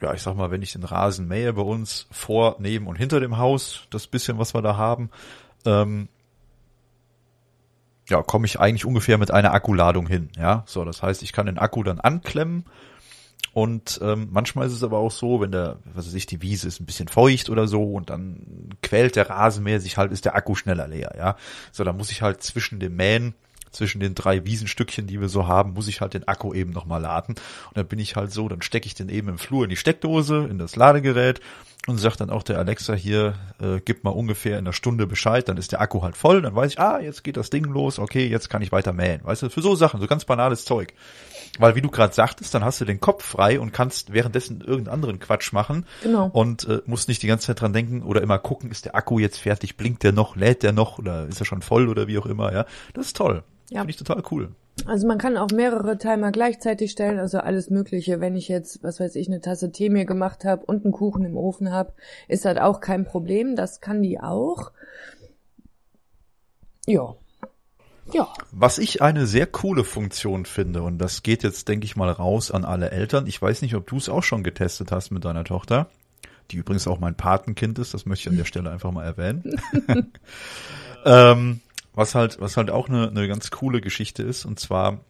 ja, ich sag mal, wenn ich den Rasen mähe bei uns vor, neben und hinter dem Haus, das bisschen, was wir da haben, ähm, ja, komme ich eigentlich ungefähr mit einer Akkuladung hin. Ja, so, das heißt, ich kann den Akku dann anklemmen und ähm, manchmal ist es aber auch so, wenn der, was weiß ich, die Wiese ist ein bisschen feucht oder so und dann quält der Rasenmäher sich halt, ist der Akku schneller leer. Ja, so, da muss ich halt zwischen dem Mähen zwischen den drei Wiesenstückchen, die wir so haben, muss ich halt den Akku eben nochmal laden. Und dann bin ich halt so, dann stecke ich den eben im Flur in die Steckdose, in das Ladegerät und sagt dann auch der Alexa hier, äh, gib mal ungefähr in einer Stunde Bescheid, dann ist der Akku halt voll, dann weiß ich, ah, jetzt geht das Ding los, okay, jetzt kann ich weiter mähen. Weißt du, für so Sachen, so ganz banales Zeug. Weil wie du gerade sagtest, dann hast du den Kopf frei und kannst währenddessen irgendeinen anderen Quatsch machen genau. und äh, musst nicht die ganze Zeit dran denken oder immer gucken, ist der Akku jetzt fertig, blinkt der noch, lädt der noch oder ist er schon voll oder wie auch immer, ja. Das ist toll. Ja. Finde ich total cool. Also man kann auch mehrere Timer gleichzeitig stellen, also alles Mögliche. Wenn ich jetzt, was weiß ich, eine Tasse Tee mir gemacht habe und einen Kuchen im Ofen habe, ist das auch kein Problem. Das kann die auch. Ja. Ja. Was ich eine sehr coole Funktion finde, und das geht jetzt, denke ich mal, raus an alle Eltern. Ich weiß nicht, ob du es auch schon getestet hast mit deiner Tochter, die übrigens auch mein Patenkind ist, das möchte ich an der Stelle einfach mal erwähnen. ähm, was halt, was halt auch eine, eine ganz coole Geschichte ist, und zwar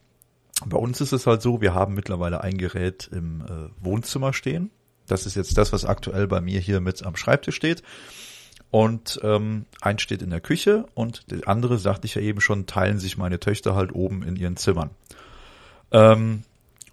bei uns ist es halt so, wir haben mittlerweile ein Gerät im äh, Wohnzimmer stehen. Das ist jetzt das, was aktuell bei mir hier mit am Schreibtisch steht. Und ähm, eins steht in der Küche und der andere, sagte ich ja eben schon, teilen sich meine Töchter halt oben in ihren Zimmern. Ähm,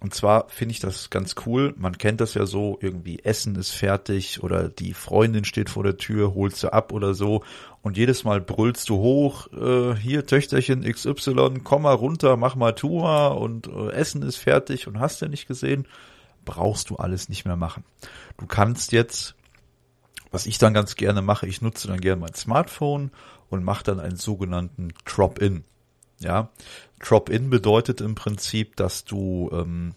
und zwar finde ich das ganz cool. Man kennt das ja so, irgendwie Essen ist fertig oder die Freundin steht vor der Tür, holst du ab oder so. Und jedes Mal brüllst du hoch, äh, hier Töchterchen XY, komm mal runter, mach mal Tua und äh, Essen ist fertig und hast du nicht gesehen, brauchst du alles nicht mehr machen. Du kannst jetzt, was ich dann ganz gerne mache, ich nutze dann gerne mein Smartphone und mache dann einen sogenannten Drop-In. Ja, Drop-in bedeutet im Prinzip, dass du ähm,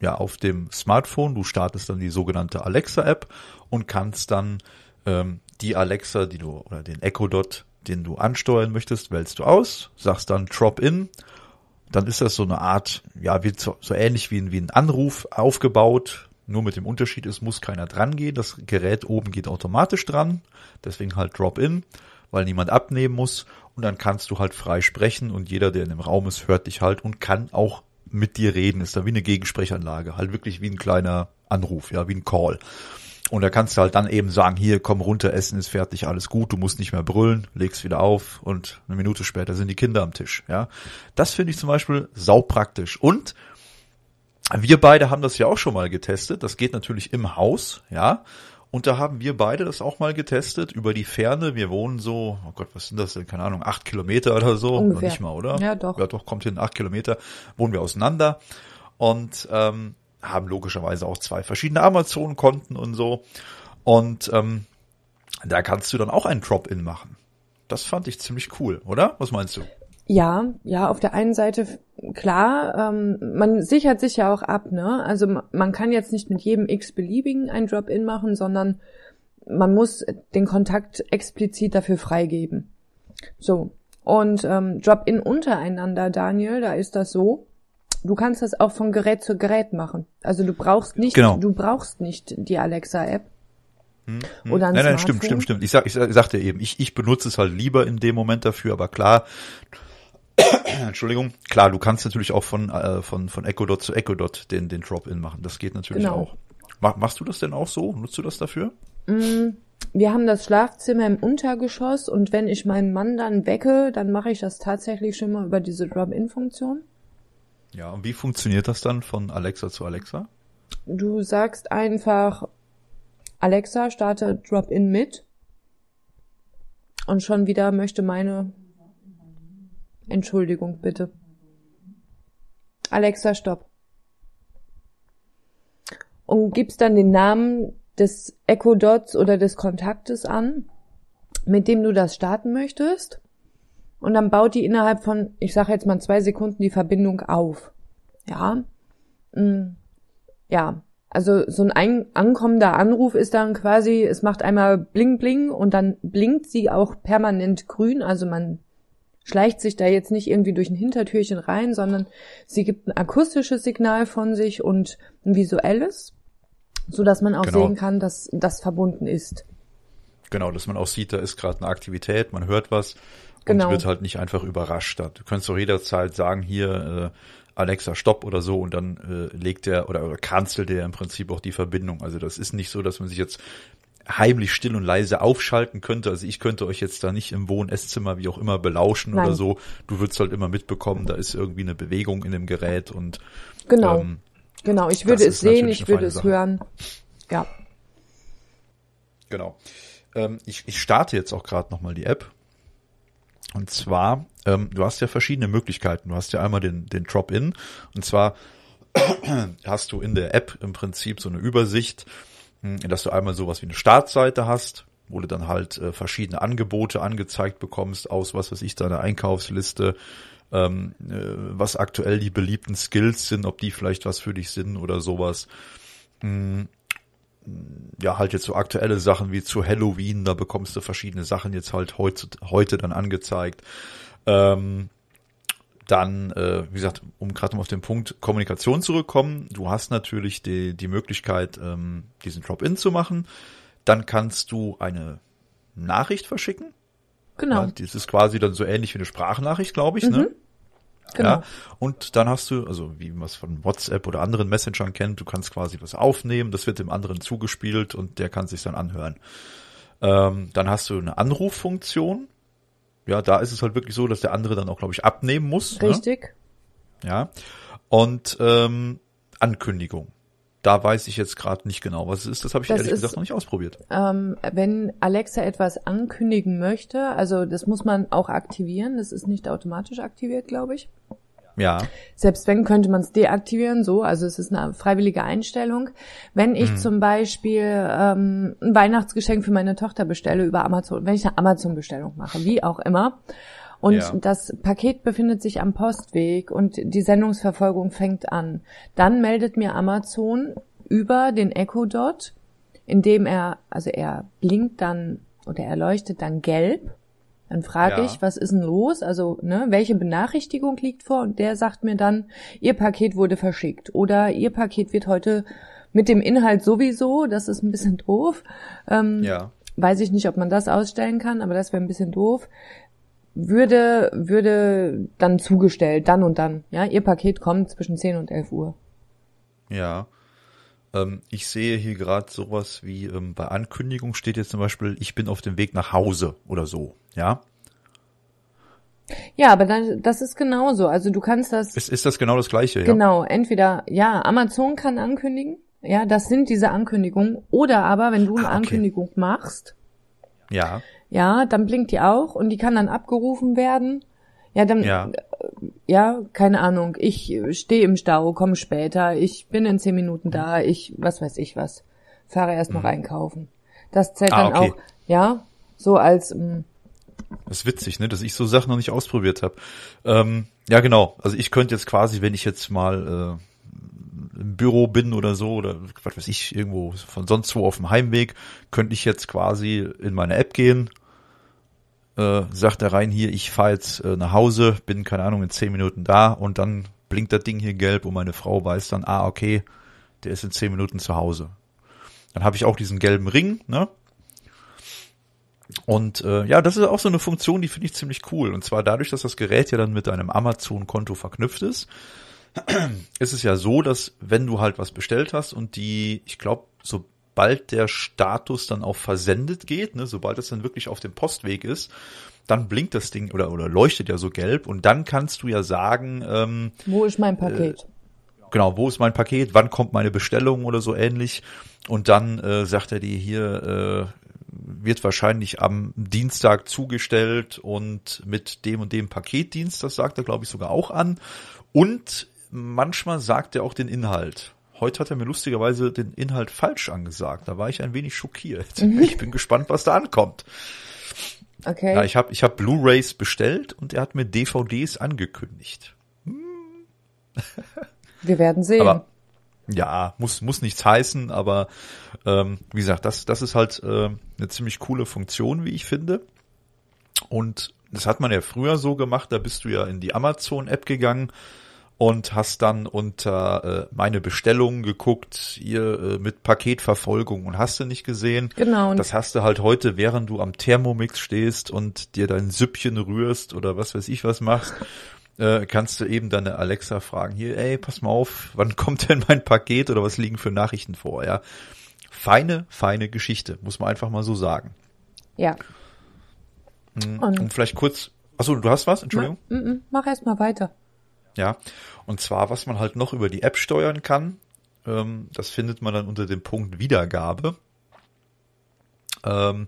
ja auf dem Smartphone, du startest dann die sogenannte Alexa-App und kannst dann ähm, die Alexa, die du oder den Echo Dot, den du ansteuern möchtest, wählst du aus, sagst dann Drop-in, dann ist das so eine Art, ja, wie, so, so ähnlich wie ein, wie ein Anruf aufgebaut, nur mit dem Unterschied, es muss keiner dran gehen, das Gerät oben geht automatisch dran, deswegen halt Drop-in, weil niemand abnehmen muss und dann kannst du halt frei sprechen und jeder, der in dem Raum ist, hört dich halt und kann auch mit dir reden. Ist da wie eine Gegensprechanlage, halt wirklich wie ein kleiner Anruf, ja, wie ein Call. Und da kannst du halt dann eben sagen, hier, komm runter, Essen ist fertig, alles gut, du musst nicht mehr brüllen, legst wieder auf und eine Minute später sind die Kinder am Tisch, ja. Das finde ich zum Beispiel saupraktisch. Und wir beide haben das ja auch schon mal getestet. Das geht natürlich im Haus, ja. Und da haben wir beide das auch mal getestet über die Ferne. Wir wohnen so, oh Gott, was sind das denn? Keine Ahnung, acht Kilometer oder so. Ungefähr. Noch nicht mal, oder? Ja, doch. Ja, doch, kommt hin, acht Kilometer wohnen wir auseinander. Und ähm, haben logischerweise auch zwei verschiedene Amazon-Konten und so. Und ähm, da kannst du dann auch einen Drop-In machen. Das fand ich ziemlich cool, oder? Was meinst du? Ja, ja, auf der einen Seite klar, ähm, man sichert sich ja auch ab, ne? Also man kann jetzt nicht mit jedem x-beliebigen ein Drop-in machen, sondern man muss den Kontakt explizit dafür freigeben. So. Und ähm, Drop-in untereinander, Daniel, da ist das so. Du kannst das auch von Gerät zu Gerät machen. Also du brauchst nicht, genau. du brauchst nicht die Alexa-App. Hm, hm. Oder ein nein, nein, Smartphone. stimmt, stimmt, stimmt. Ich, sag, ich, sag, ich sagte eben, ich, ich benutze es halt lieber in dem Moment dafür, aber klar, Entschuldigung. Klar, du kannst natürlich auch von, äh, von, von Echo Dot zu Echo Dot den, den Drop-In machen. Das geht natürlich genau. auch. Mach, machst du das denn auch so? Nutzt du das dafür? Mm, wir haben das Schlafzimmer im Untergeschoss und wenn ich meinen Mann dann wecke, dann mache ich das tatsächlich schon mal über diese Drop-In-Funktion. Ja, und wie funktioniert das dann von Alexa zu Alexa? Du sagst einfach, Alexa, starte Drop-In mit. Und schon wieder möchte meine Entschuldigung bitte. Alexa, stopp. Und gibst dann den Namen des Echo Dots oder des Kontaktes an, mit dem du das starten möchtest. Und dann baut die innerhalb von, ich sage jetzt mal zwei Sekunden, die Verbindung auf. Ja. Mm, ja. Also so ein, ein ankommender Anruf ist dann quasi, es macht einmal bling bling und dann blinkt sie auch permanent grün. Also man schleicht sich da jetzt nicht irgendwie durch ein Hintertürchen rein, sondern sie gibt ein akustisches Signal von sich und ein visuelles, so dass man auch genau. sehen kann, dass das verbunden ist. Genau, dass man auch sieht, da ist gerade eine Aktivität, man hört was genau. und wird halt nicht einfach überrascht. Du könntest auch jederzeit sagen, hier äh, Alexa Stopp oder so und dann äh, legt er oder, oder cancelt er im Prinzip auch die Verbindung. Also das ist nicht so, dass man sich jetzt heimlich still und leise aufschalten könnte. Also ich könnte euch jetzt da nicht im Wohn- Esszimmer, wie auch immer, belauschen Nein. oder so. Du würdest halt immer mitbekommen, da ist irgendwie eine Bewegung in dem Gerät und genau, ähm, genau. Ich würde es sehen, ich würde es Sache. hören. Ja. Genau. Ähm, ich, ich starte jetzt auch gerade nochmal die App. Und zwar, ähm, du hast ja verschiedene Möglichkeiten. Du hast ja einmal den, den Drop-In. Und zwar hast du in der App im Prinzip so eine Übersicht, dass du einmal sowas wie eine Startseite hast, wo du dann halt äh, verschiedene Angebote angezeigt bekommst aus, was weiß ich, deiner Einkaufsliste, ähm, äh, was aktuell die beliebten Skills sind, ob die vielleicht was für dich sind oder sowas. Mhm. Ja, halt jetzt so aktuelle Sachen wie zu Halloween, da bekommst du verschiedene Sachen jetzt halt heute, heute dann angezeigt. Ähm, dann, äh, wie gesagt, um gerade mal auf den Punkt Kommunikation zurückkommen, du hast natürlich die, die Möglichkeit, ähm, diesen Drop-In zu machen. Dann kannst du eine Nachricht verschicken. Genau. Ja, das ist quasi dann so ähnlich wie eine Sprachnachricht, glaube ich, ne? mhm. ne? Genau. Ja, und dann hast du, also wie man es von WhatsApp oder anderen Messengern kennt, du kannst quasi was aufnehmen, das wird dem anderen zugespielt und der kann sich dann anhören. Ähm, dann hast du eine Anruffunktion, ja, da ist es halt wirklich so, dass der andere dann auch, glaube ich, abnehmen muss. Ne? Richtig. Ne? Ja. Und ähm, Ankündigung. Da weiß ich jetzt gerade nicht genau, was es ist. Das habe ich das ehrlich ist, gesagt noch nicht ausprobiert. Ähm, wenn Alexa etwas ankündigen möchte, also das muss man auch aktivieren. Das ist nicht automatisch aktiviert, glaube ich. Ja. Selbst wenn könnte man es deaktivieren, so, also es ist eine freiwillige Einstellung. Wenn ich mhm. zum Beispiel ähm, ein Weihnachtsgeschenk für meine Tochter bestelle über Amazon, wenn ich eine Amazon-Bestellung mache, wie auch immer, und ja. das Paket befindet sich am Postweg und die Sendungsverfolgung fängt an, dann meldet mir Amazon über den Echo Dot, indem er, also er blinkt dann oder er leuchtet dann gelb dann frage ja. ich, was ist denn los? Also, ne, welche Benachrichtigung liegt vor? Und der sagt mir dann, Ihr Paket wurde verschickt oder Ihr Paket wird heute mit dem Inhalt sowieso, das ist ein bisschen doof. Ähm, ja. Weiß ich nicht, ob man das ausstellen kann, aber das wäre ein bisschen doof. Würde, würde dann zugestellt, dann und dann. Ja, ihr Paket kommt zwischen 10 und 11 Uhr. Ja. Ähm, ich sehe hier gerade sowas wie ähm, bei Ankündigung steht jetzt zum Beispiel, ich bin auf dem Weg nach Hause oder so ja. Ja, aber dann, das ist genauso. Also du kannst das. Ist, ist das genau das Gleiche, ja? Genau, entweder, ja, Amazon kann ankündigen, ja, das sind diese Ankündigungen. Oder aber, wenn du ah, eine ah, okay. Ankündigung machst, ja. ja, dann blinkt die auch und die kann dann abgerufen werden. Ja, dann, ja, äh, ja keine Ahnung, ich stehe im Stau, komm später, ich bin in zehn Minuten da, ich, was weiß ich was, fahre erst noch mhm. einkaufen. Das zählt ah, dann okay. auch, ja, so als, mh, mm, das ist witzig, ne, dass ich so Sachen noch nicht ausprobiert habe. Ähm, ja, genau. Also ich könnte jetzt quasi, wenn ich jetzt mal äh, im Büro bin oder so oder was weiß ich, irgendwo von sonst wo auf dem Heimweg, könnte ich jetzt quasi in meine App gehen, äh, sagt er rein hier, ich fahre jetzt äh, nach Hause, bin, keine Ahnung, in zehn Minuten da und dann blinkt das Ding hier gelb und meine Frau weiß dann, ah, okay, der ist in zehn Minuten zu Hause. Dann habe ich auch diesen gelben Ring, ne? Und äh, ja, das ist auch so eine Funktion, die finde ich ziemlich cool. Und zwar dadurch, dass das Gerät ja dann mit deinem Amazon-Konto verknüpft ist, ist es ja so, dass wenn du halt was bestellt hast und die, ich glaube, sobald der Status dann auch versendet geht, ne, sobald es dann wirklich auf dem Postweg ist, dann blinkt das Ding oder, oder leuchtet ja so gelb und dann kannst du ja sagen, ähm, wo ist mein äh, Paket? Äh, genau, wo ist mein Paket, wann kommt meine Bestellung oder so ähnlich. Und dann äh, sagt er dir hier, äh, wird wahrscheinlich am Dienstag zugestellt und mit dem und dem Paketdienst, das sagt er, glaube ich, sogar auch an. Und manchmal sagt er auch den Inhalt. Heute hat er mir lustigerweise den Inhalt falsch angesagt. Da war ich ein wenig schockiert. Mhm. Ich bin gespannt, was da ankommt. Okay. Ja, ich habe ich hab Blu-rays bestellt und er hat mir DVDs angekündigt. Hm. Wir werden sehen. Aber ja, muss, muss nichts heißen, aber ähm, wie gesagt, das, das ist halt äh, eine ziemlich coole Funktion, wie ich finde. Und das hat man ja früher so gemacht, da bist du ja in die Amazon-App gegangen und hast dann unter äh, meine Bestellungen geguckt, hier äh, mit Paketverfolgung und hast du nicht gesehen. Genau. Und Das hast du halt heute, während du am Thermomix stehst und dir dein Süppchen rührst oder was weiß ich was machst. Äh, kannst du eben deine Alexa fragen, hier, ey, pass mal auf, wann kommt denn mein Paket oder was liegen für Nachrichten vor, ja. Feine, feine Geschichte, muss man einfach mal so sagen. Ja. Hm, und, und vielleicht kurz, achso, du hast was, Entschuldigung? Ma, m mm, -m, mm, mach erst mal weiter. Ja, und zwar, was man halt noch über die App steuern kann, ähm, das findet man dann unter dem Punkt Wiedergabe. Ähm,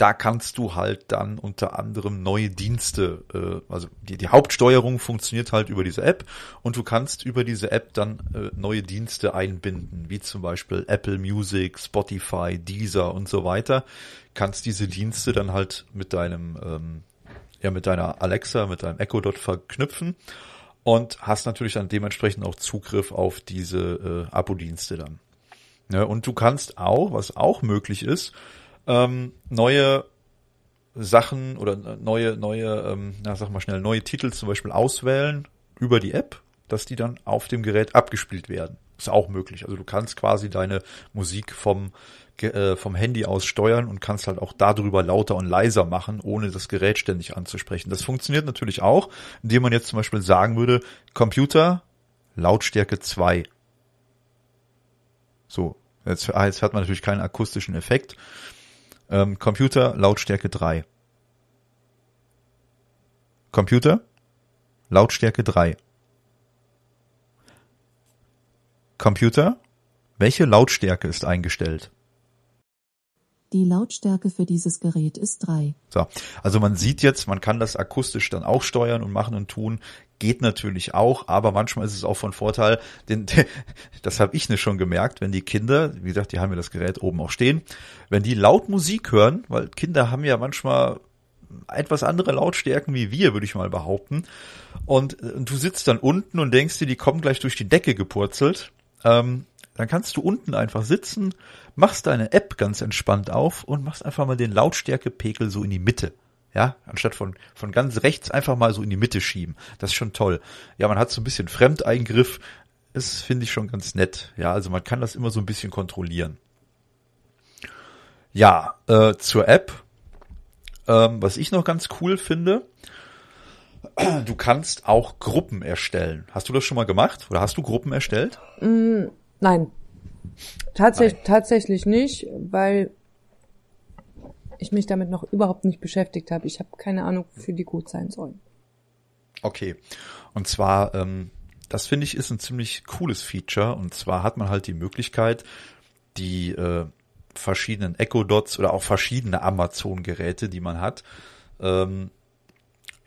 da kannst du halt dann unter anderem neue Dienste, äh, also die, die Hauptsteuerung funktioniert halt über diese App und du kannst über diese App dann äh, neue Dienste einbinden, wie zum Beispiel Apple Music, Spotify, Deezer und so weiter. Kannst diese Dienste dann halt mit deinem, ähm, ja, mit deiner Alexa, mit deinem Echo Dot verknüpfen und hast natürlich dann dementsprechend auch Zugriff auf diese äh, Abo-Dienste dann. Ja, ne, und du kannst auch, was auch möglich ist, ähm, neue Sachen oder äh, neue, neue, ähm, na sag mal schnell, neue Titel zum Beispiel auswählen über die App, dass die dann auf dem Gerät abgespielt werden. Ist auch möglich. Also du kannst quasi deine Musik vom, äh, vom Handy aus steuern und kannst halt auch darüber lauter und leiser machen, ohne das Gerät ständig anzusprechen. Das funktioniert natürlich auch, indem man jetzt zum Beispiel sagen würde, Computer, Lautstärke 2. So, jetzt, ah, jetzt hat man natürlich keinen akustischen Effekt. Ähm, Computer, Lautstärke 3. Computer, Lautstärke 3. Computer, welche Lautstärke ist eingestellt? Die Lautstärke für dieses Gerät ist drei. So, also man sieht jetzt, man kann das akustisch dann auch steuern und machen und tun. Geht natürlich auch, aber manchmal ist es auch von Vorteil, denn das habe ich nicht schon gemerkt, wenn die Kinder, wie gesagt, die haben ja das Gerät oben auch stehen, wenn die laut Musik hören, weil Kinder haben ja manchmal etwas andere Lautstärken wie wir, würde ich mal behaupten. Und, äh, und du sitzt dann unten und denkst dir, die kommen gleich durch die Decke gepurzelt. Ähm, dann kannst du unten einfach sitzen, machst deine App ganz entspannt auf und machst einfach mal den Lautstärkepegel so in die Mitte. Ja, anstatt von, von ganz rechts einfach mal so in die Mitte schieben. Das ist schon toll. Ja, man hat so ein bisschen Fremdeingriff. Das finde ich schon ganz nett. Ja, also man kann das immer so ein bisschen kontrollieren. Ja, äh, zur App. Ähm, was ich noch ganz cool finde, du kannst auch Gruppen erstellen. Hast du das schon mal gemacht? Oder hast du Gruppen erstellt? Mm, Nein. Tatsächlich, Nein. tatsächlich nicht, weil ich mich damit noch überhaupt nicht beschäftigt habe. Ich habe keine Ahnung, wofür die gut sein sollen. Okay. Und zwar, ähm, das finde ich ist ein ziemlich cooles Feature. Und zwar hat man halt die Möglichkeit, die äh, verschiedenen Echo Dots oder auch verschiedene Amazon-Geräte, die man hat, ähm,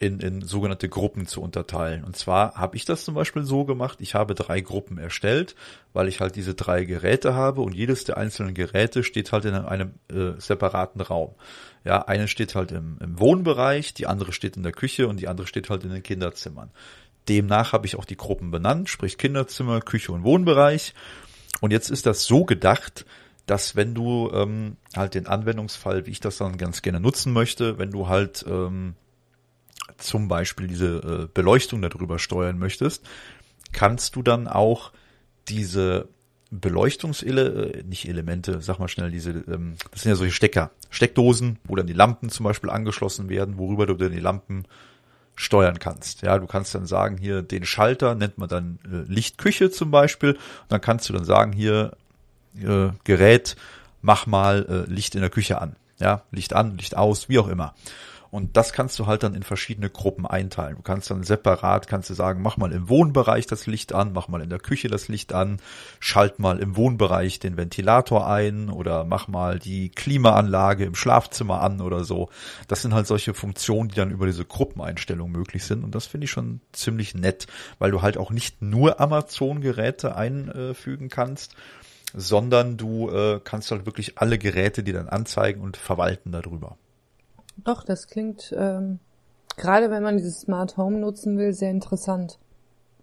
in, in sogenannte Gruppen zu unterteilen. Und zwar habe ich das zum Beispiel so gemacht, ich habe drei Gruppen erstellt, weil ich halt diese drei Geräte habe und jedes der einzelnen Geräte steht halt in einem äh, separaten Raum. Ja, eine steht halt im, im Wohnbereich, die andere steht in der Küche und die andere steht halt in den Kinderzimmern. Demnach habe ich auch die Gruppen benannt, sprich Kinderzimmer, Küche und Wohnbereich. Und jetzt ist das so gedacht, dass wenn du ähm, halt den Anwendungsfall, wie ich das dann ganz gerne nutzen möchte, wenn du halt ähm, zum Beispiel diese äh, Beleuchtung darüber steuern möchtest, kannst du dann auch diese Beleuchtungsele, äh, nicht Elemente, sag mal schnell, diese, ähm, das sind ja solche Stecker, Steckdosen, wo dann die Lampen zum Beispiel angeschlossen werden, worüber du dann die Lampen steuern kannst. Ja, du kannst dann sagen, hier den Schalter nennt man dann äh, Lichtküche zum Beispiel. Und dann kannst du dann sagen, hier äh, Gerät, mach mal äh, Licht in der Küche an. Ja, Licht an, Licht aus, wie auch immer. Und das kannst du halt dann in verschiedene Gruppen einteilen. Du kannst dann separat, kannst du sagen, mach mal im Wohnbereich das Licht an, mach mal in der Küche das Licht an, schalt mal im Wohnbereich den Ventilator ein oder mach mal die Klimaanlage im Schlafzimmer an oder so. Das sind halt solche Funktionen, die dann über diese Gruppeneinstellung möglich sind. Und das finde ich schon ziemlich nett, weil du halt auch nicht nur Amazon-Geräte einfügen kannst, sondern du äh, kannst halt wirklich alle Geräte, die dann anzeigen und verwalten darüber. Doch, das klingt, ähm, gerade wenn man dieses Smart Home nutzen will, sehr interessant.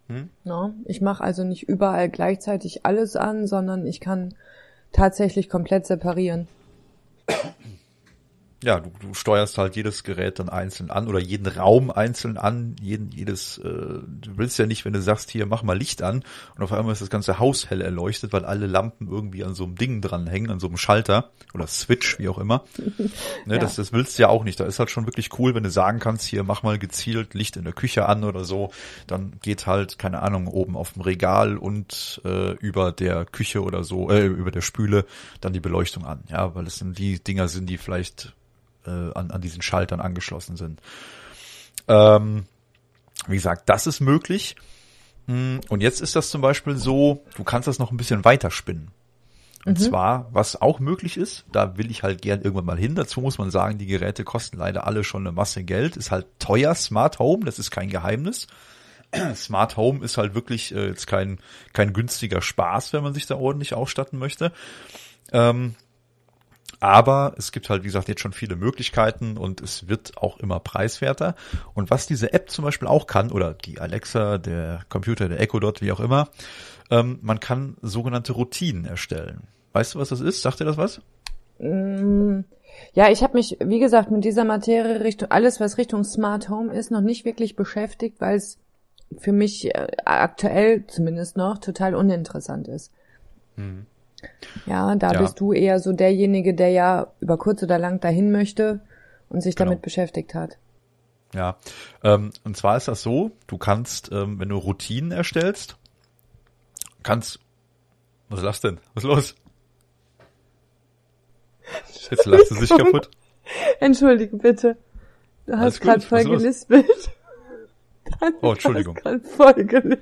Hm? No? Ich mache also nicht überall gleichzeitig alles an, sondern ich kann tatsächlich komplett separieren ja, du, du steuerst halt jedes Gerät dann einzeln an oder jeden Raum einzeln an, jeden, jedes, äh, du willst ja nicht, wenn du sagst, hier, mach mal Licht an und auf einmal ist das ganze Haus hell erleuchtet, weil alle Lampen irgendwie an so einem Ding dranhängen, an so einem Schalter oder Switch, wie auch immer. ne, ja. das, das willst du ja auch nicht. Da ist halt schon wirklich cool, wenn du sagen kannst, hier, mach mal gezielt Licht in der Küche an oder so, dann geht halt, keine Ahnung, oben auf dem Regal und äh, über der Küche oder so, äh, über der Spüle dann die Beleuchtung an, ja, weil es sind die Dinger sind, die vielleicht äh, an, an diesen Schaltern angeschlossen sind. Ähm, wie gesagt, das ist möglich. Hm, und jetzt ist das zum Beispiel so, du kannst das noch ein bisschen weiter spinnen. Und mhm. zwar, was auch möglich ist, da will ich halt gern irgendwann mal hin. Dazu muss man sagen, die Geräte kosten leider alle schon eine Masse Geld. Ist halt teuer, Smart Home, das ist kein Geheimnis. Smart Home ist halt wirklich äh, jetzt kein, kein günstiger Spaß, wenn man sich da ordentlich ausstatten möchte. Ähm, aber es gibt halt, wie gesagt, jetzt schon viele Möglichkeiten und es wird auch immer preiswerter. Und was diese App zum Beispiel auch kann, oder die Alexa, der Computer, der Echo Dot, wie auch immer, ähm, man kann sogenannte Routinen erstellen. Weißt du, was das ist? Sagt dir das was? Mm, ja, ich habe mich, wie gesagt, mit dieser Materie Richtung, alles was Richtung Smart Home ist, noch nicht wirklich beschäftigt, weil es für mich äh, aktuell zumindest noch total uninteressant ist. Hm. Ja, da ja. bist du eher so derjenige, der ja über kurz oder lang dahin möchte und sich genau. damit beschäftigt hat. Ja, ähm, und zwar ist das so, du kannst, ähm, wenn du Routinen erstellst, kannst, was ist das denn? Was ist los? Jetzt lacht du sich kaputt. Entschuldige bitte. Du hast gerade voll gelispelt oh, Entschuldigung. voll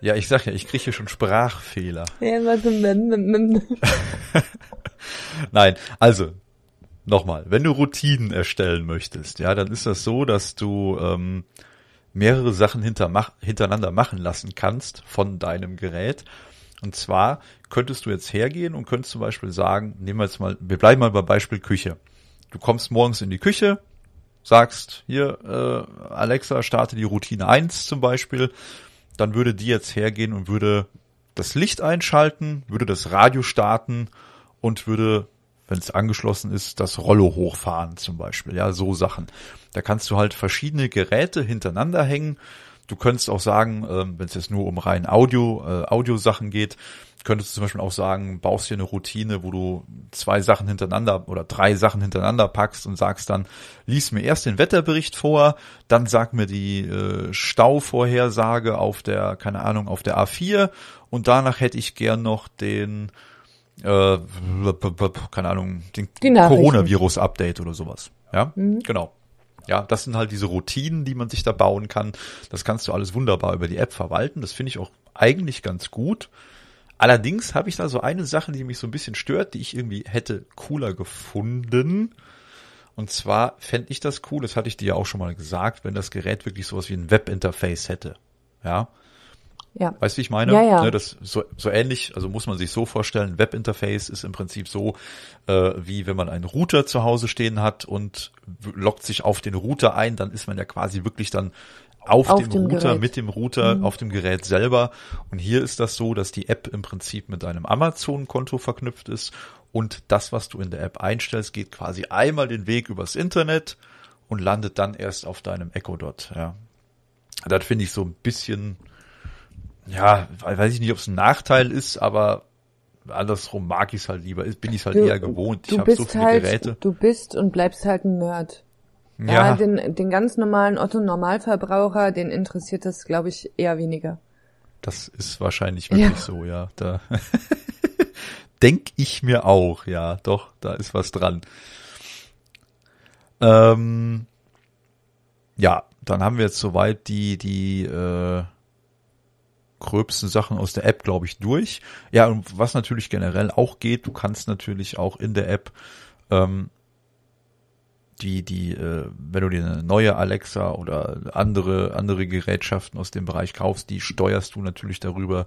Ja, ich sag ja, ich kriege hier schon Sprachfehler. Nein, also, nochmal, wenn du Routinen erstellen möchtest, ja, dann ist das so, dass du ähm, mehrere Sachen hintereinander machen lassen kannst von deinem Gerät. Und zwar könntest du jetzt hergehen und könntest zum Beispiel sagen, nehmen wir jetzt mal, wir bleiben mal beim Beispiel Küche. Du kommst morgens in die Küche, sagst, hier, äh, Alexa, starte die Routine 1 zum Beispiel, dann würde die jetzt hergehen und würde das Licht einschalten, würde das Radio starten und würde, wenn es angeschlossen ist, das Rollo hochfahren zum Beispiel. Ja, so Sachen. Da kannst du halt verschiedene Geräte hintereinander hängen. Du könntest auch sagen, äh, wenn es jetzt nur um rein Audio, äh, Audio-Sachen geht, könntest du zum Beispiel auch sagen, baust dir eine Routine, wo du zwei Sachen hintereinander oder drei Sachen hintereinander packst und sagst dann, lies mir erst den Wetterbericht vor, dann sag mir die äh, Stauvorhersage auf der, keine Ahnung, auf der A4 und danach hätte ich gern noch den, äh, keine Ahnung, den Coronavirus-Update oder sowas. Ja, mhm. genau. Ja, das sind halt diese Routinen, die man sich da bauen kann. Das kannst du alles wunderbar über die App verwalten. Das finde ich auch eigentlich ganz gut. Allerdings habe ich da so eine Sache, die mich so ein bisschen stört, die ich irgendwie hätte cooler gefunden. Und zwar fände ich das cool, das hatte ich dir ja auch schon mal gesagt, wenn das Gerät wirklich sowas wie ein Webinterface hätte. Ja. Ja. Weißt du, wie ich meine? Ja, ja. Ne, das so, so ähnlich, also muss man sich so vorstellen, Webinterface ist im Prinzip so, äh, wie wenn man einen Router zu Hause stehen hat und loggt sich auf den Router ein, dann ist man ja quasi wirklich dann auf, auf dem, dem, Router, Gerät. mit dem Router, mhm. auf dem Gerät selber. Und hier ist das so, dass die App im Prinzip mit deinem Amazon-Konto verknüpft ist und das, was du in der App einstellst, geht quasi einmal den Weg übers Internet und landet dann erst auf deinem Echo Dot. Ja. Das finde ich so ein bisschen, ja, weiß ich nicht, ob es ein Nachteil ist, aber andersrum mag ich es halt lieber, bin ich es halt du, eher gewohnt. Ich habe so viele halt, Geräte. Du bist und bleibst halt ein Nerd. Ja, ja den, den ganz normalen Otto-Normalverbraucher, den interessiert das, glaube ich, eher weniger. Das ist wahrscheinlich wirklich ja. so, ja. Da denk ich mir auch, ja, doch, da ist was dran. Ähm, ja, dann haben wir jetzt soweit die, die äh, gröbsten Sachen aus der App, glaube ich, durch. Ja, und was natürlich generell auch geht, du kannst natürlich auch in der App ähm, die, die, äh, wenn du dir eine neue Alexa oder andere, andere Gerätschaften aus dem Bereich kaufst, die steuerst du natürlich darüber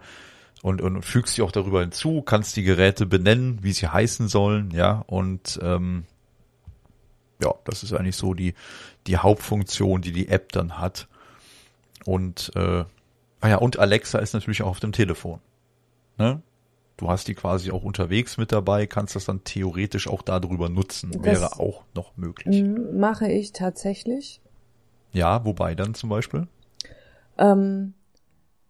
und, und fügst sie auch darüber hinzu, kannst die Geräte benennen, wie sie heißen sollen, ja, und ähm, ja, das ist eigentlich so die, die Hauptfunktion, die die App dann hat. Und, äh, ah ja, und Alexa ist natürlich auch auf dem Telefon. Ne? du hast die quasi auch unterwegs mit dabei, kannst das dann theoretisch auch darüber nutzen. Das Wäre auch noch möglich. Mache ich tatsächlich. Ja, wobei dann zum Beispiel? Ähm,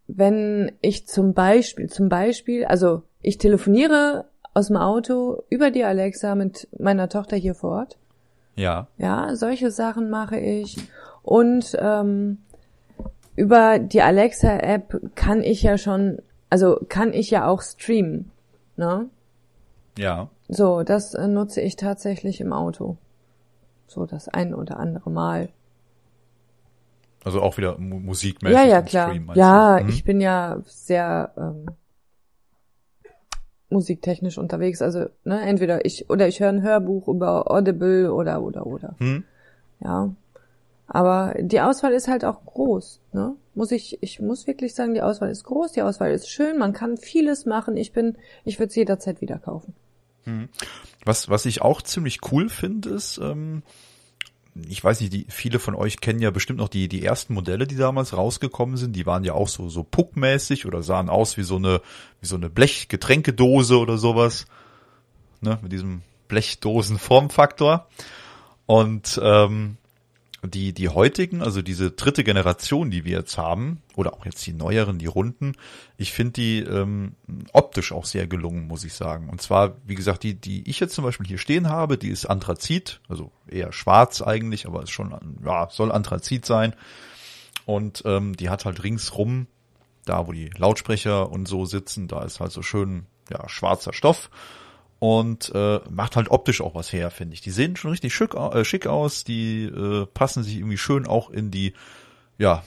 wenn ich zum Beispiel, zum Beispiel, also ich telefoniere aus dem Auto über die Alexa mit meiner Tochter hier vor Ort. Ja. Ja, solche Sachen mache ich. Und ähm, über die Alexa-App kann ich ja schon also kann ich ja auch streamen, ne? Ja. So, das äh, nutze ich tatsächlich im Auto. So das ein oder andere Mal. Also auch wieder mu musikmäßig. Ja, ja, klar. Stream, ja, mhm. ich bin ja sehr ähm, musiktechnisch unterwegs. Also ne, entweder ich oder ich höre ein Hörbuch über Audible oder oder oder. Mhm. Ja. Aber die Auswahl ist halt auch groß, ne? Muss ich, ich muss wirklich sagen, die Auswahl ist groß, die Auswahl ist schön, man kann vieles machen. Ich bin, ich würde es jederzeit wieder kaufen. Hm. Was, was ich auch ziemlich cool finde, ist, ähm, ich weiß nicht, die, viele von euch kennen ja bestimmt noch die, die ersten Modelle, die damals rausgekommen sind. Die waren ja auch so, so puckmäßig oder sahen aus wie so eine, wie so eine Blechgetränkedose oder sowas. Ne, mit diesem Blechdosen-Formfaktor. Und ähm, die, die heutigen, also diese dritte Generation, die wir jetzt haben, oder auch jetzt die neueren, die runden, ich finde die ähm, optisch auch sehr gelungen, muss ich sagen. Und zwar, wie gesagt, die, die ich jetzt zum Beispiel hier stehen habe, die ist Anthrazit, also eher schwarz eigentlich, aber ist schon, ja, soll Anthrazit sein. Und ähm, die hat halt ringsrum, da wo die Lautsprecher und so sitzen, da ist halt so schön, ja, schwarzer Stoff und äh, macht halt optisch auch was her, finde ich. Die sehen schon richtig schick, äh, schick aus, die äh, passen sich irgendwie schön auch in die, ja,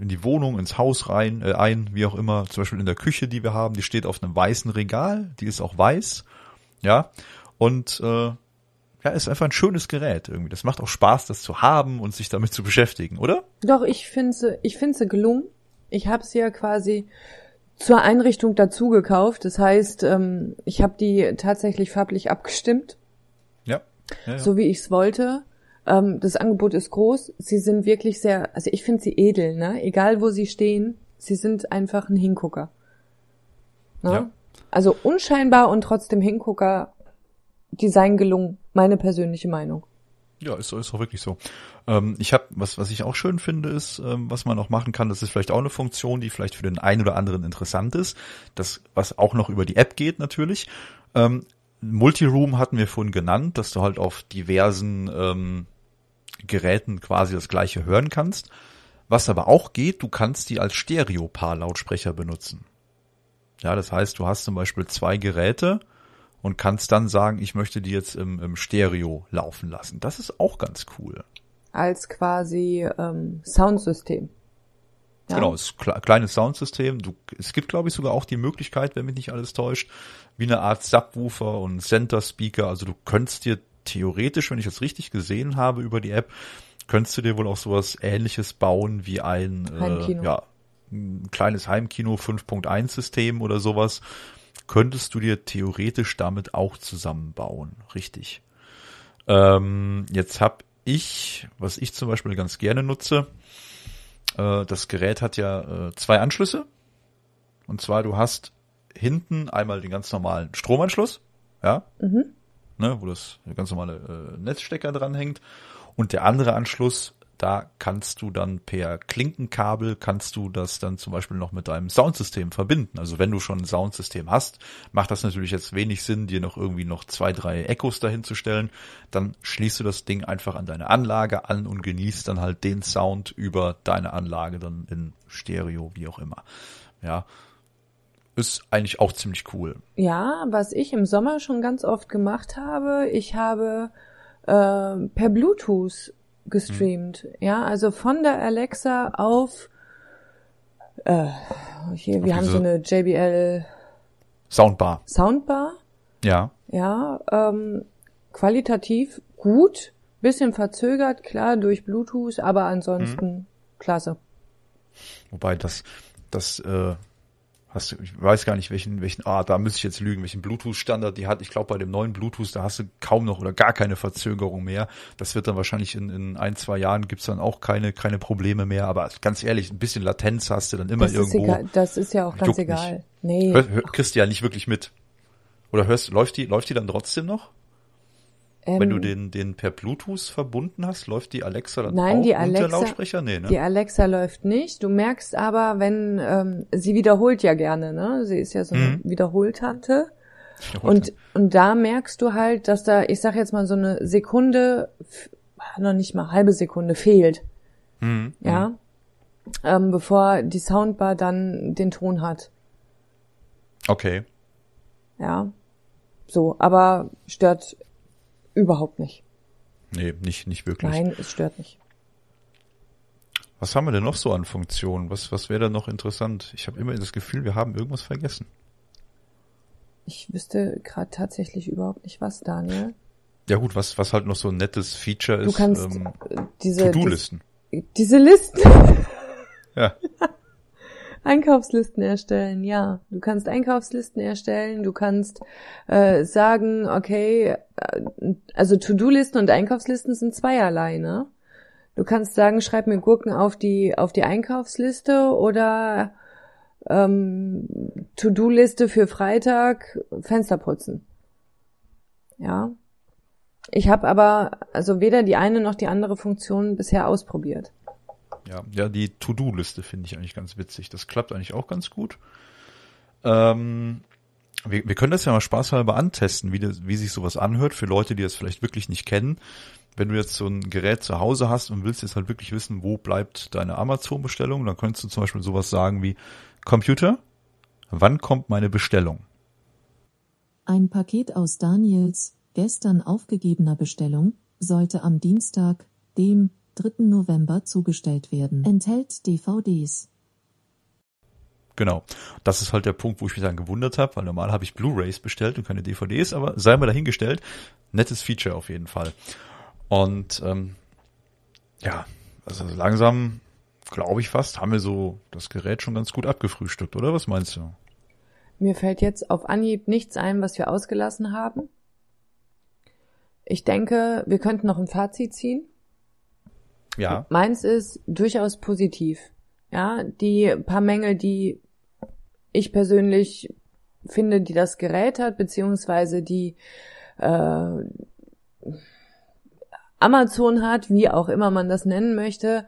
in die Wohnung, ins Haus rein, äh, ein, wie auch immer. Zum Beispiel in der Küche, die wir haben, die steht auf einem weißen Regal, die ist auch weiß, ja, und äh, ja, ist einfach ein schönes Gerät irgendwie. Das macht auch Spaß, das zu haben und sich damit zu beschäftigen, oder? Doch, ich finde sie, ich finde sie gelungen. Ich habe sie ja quasi zur Einrichtung dazu gekauft. Das heißt, ähm, ich habe die tatsächlich farblich abgestimmt. Ja. ja, ja. So wie ich es wollte. Ähm, das Angebot ist groß. Sie sind wirklich sehr, also ich finde sie edel, ne? Egal wo sie stehen, sie sind einfach ein Hingucker. Ne? Ja. Also unscheinbar und trotzdem Hingucker. Design gelungen, meine persönliche Meinung. Ja, ist, ist auch wirklich so. Ähm, ich habe, was, was ich auch schön finde, ist, ähm, was man auch machen kann, das ist vielleicht auch eine Funktion, die vielleicht für den einen oder anderen interessant ist, das, was auch noch über die App geht natürlich. Ähm, Multiroom hatten wir vorhin genannt, dass du halt auf diversen ähm, Geräten quasi das gleiche hören kannst. Was aber auch geht, du kannst die als stereo paar lautsprecher benutzen. Ja, das heißt, du hast zum Beispiel zwei Geräte, und kannst dann sagen, ich möchte die jetzt im, im Stereo laufen lassen. Das ist auch ganz cool. Als quasi ähm, Soundsystem. Ja. Genau, ist kle kleines Soundsystem. Du, es gibt, glaube ich, sogar auch die Möglichkeit, wenn mich nicht alles täuscht, wie eine Art Subwoofer und Center Speaker. Also du könntest dir theoretisch, wenn ich das richtig gesehen habe über die App, könntest du dir wohl auch sowas ähnliches bauen wie ein, äh, ja, ein kleines Heimkino 5.1 System oder sowas, könntest du dir theoretisch damit auch zusammenbauen. Richtig. Ähm, jetzt habe ich, was ich zum Beispiel ganz gerne nutze, äh, das Gerät hat ja äh, zwei Anschlüsse. Und zwar, du hast hinten einmal den ganz normalen Stromanschluss, ja, mhm. ne, wo das ganz normale äh, Netzstecker dranhängt. Und der andere Anschluss da kannst du dann per Klinkenkabel kannst du das dann zum Beispiel noch mit deinem Soundsystem verbinden. Also wenn du schon ein Soundsystem hast, macht das natürlich jetzt wenig Sinn, dir noch irgendwie noch zwei, drei Echos dahin zu stellen. Dann schließt du das Ding einfach an deine Anlage an und genießt dann halt den Sound über deine Anlage dann in Stereo, wie auch immer. Ja. Ist eigentlich auch ziemlich cool. Ja, was ich im Sommer schon ganz oft gemacht habe, ich habe äh, per Bluetooth hm. gestreamt. Mhm. Ja, also von der Alexa auf äh, hier, auf wir haben so eine JBL Soundbar. Soundbar. Ja. Ja, ähm, qualitativ gut, bisschen verzögert, klar, durch Bluetooth, aber ansonsten mhm. klasse. Wobei das, das äh, Hast du, ich weiß gar nicht, welchen, welchen, ah, da müsste ich jetzt lügen, welchen Bluetooth-Standard die hat. Ich glaube, bei dem neuen Bluetooth, da hast du kaum noch oder gar keine Verzögerung mehr. Das wird dann wahrscheinlich in, in ein, zwei Jahren gibt's dann auch keine, keine Probleme mehr. Aber ganz ehrlich, ein bisschen Latenz hast du dann immer das irgendwo. Ist egal. Das ist ja auch ganz egal. Nicht. Nee. Hör, hör, kriegst du ja nicht wirklich mit. Oder hörst, läuft die, läuft die dann trotzdem noch? Ähm, Wenn du ähm, den, den per Bluetooth verbunden hast, läuft die Alexa dann nein, auch die Alexa, unter Lautsprecher? Nee, ne? Die Alexa läuft nicht. Du merkst aber, wenn ähm, sie wiederholt ja gerne, ne? Sie ist ja so eine mhm. Wiederholtante. Und, und da merkst du halt, dass da, ich sag jetzt mal, so eine Sekunde, ah, noch nicht mal halbe Sekunde fehlt. Mhm. Ja. Mhm. Ähm, bevor die Soundbar dann den Ton hat. Okay. Ja. So, aber stört Überhaupt nicht. Nee, nicht, nicht wirklich. Nein, es stört nicht. Was haben wir denn noch so an Funktionen? Was, was wäre da noch interessant? Ich habe immer das Gefühl, wir haben irgendwas vergessen. Ich wüsste gerade tatsächlich überhaupt nicht was, Daniel. Ja gut, was, was halt noch so ein nettes Feature ist. Du kannst ähm, äh, diese To-Do-Listen. Diese Listen. ja. Einkaufslisten erstellen, ja. Du kannst Einkaufslisten erstellen, du kannst äh, sagen, okay, äh, also To-Do-Listen und Einkaufslisten sind zweierlei, ne? Du kannst sagen, schreib mir Gurken auf die, auf die Einkaufsliste oder ähm, To-Do-Liste für Freitag, Fenster putzen. Ja. Ich habe aber also weder die eine noch die andere Funktion bisher ausprobiert. Ja, ja die To-Do-Liste finde ich eigentlich ganz witzig. Das klappt eigentlich auch ganz gut. Ähm, wir, wir können das ja mal spaßhalber antesten, wie, das, wie sich sowas anhört für Leute, die das vielleicht wirklich nicht kennen. Wenn du jetzt so ein Gerät zu Hause hast und willst jetzt halt wirklich wissen, wo bleibt deine Amazon-Bestellung, dann könntest du zum Beispiel sowas sagen wie Computer, wann kommt meine Bestellung? Ein Paket aus Daniels gestern aufgegebener Bestellung sollte am Dienstag, dem 3. November zugestellt werden. Enthält DVDs. Genau. Das ist halt der Punkt, wo ich mich dann gewundert habe, weil normal habe ich Blu-rays bestellt und keine DVDs, aber sei mal dahingestellt. Nettes Feature auf jeden Fall. Und ähm, ja, also langsam, glaube ich fast, haben wir so das Gerät schon ganz gut abgefrühstückt, oder? Was meinst du? Mir fällt jetzt auf Anhieb nichts ein, was wir ausgelassen haben. Ich denke, wir könnten noch ein Fazit ziehen. Ja. Meins ist durchaus positiv. Ja, die paar Mängel, die ich persönlich finde, die das Gerät hat, beziehungsweise die äh, Amazon hat, wie auch immer man das nennen möchte,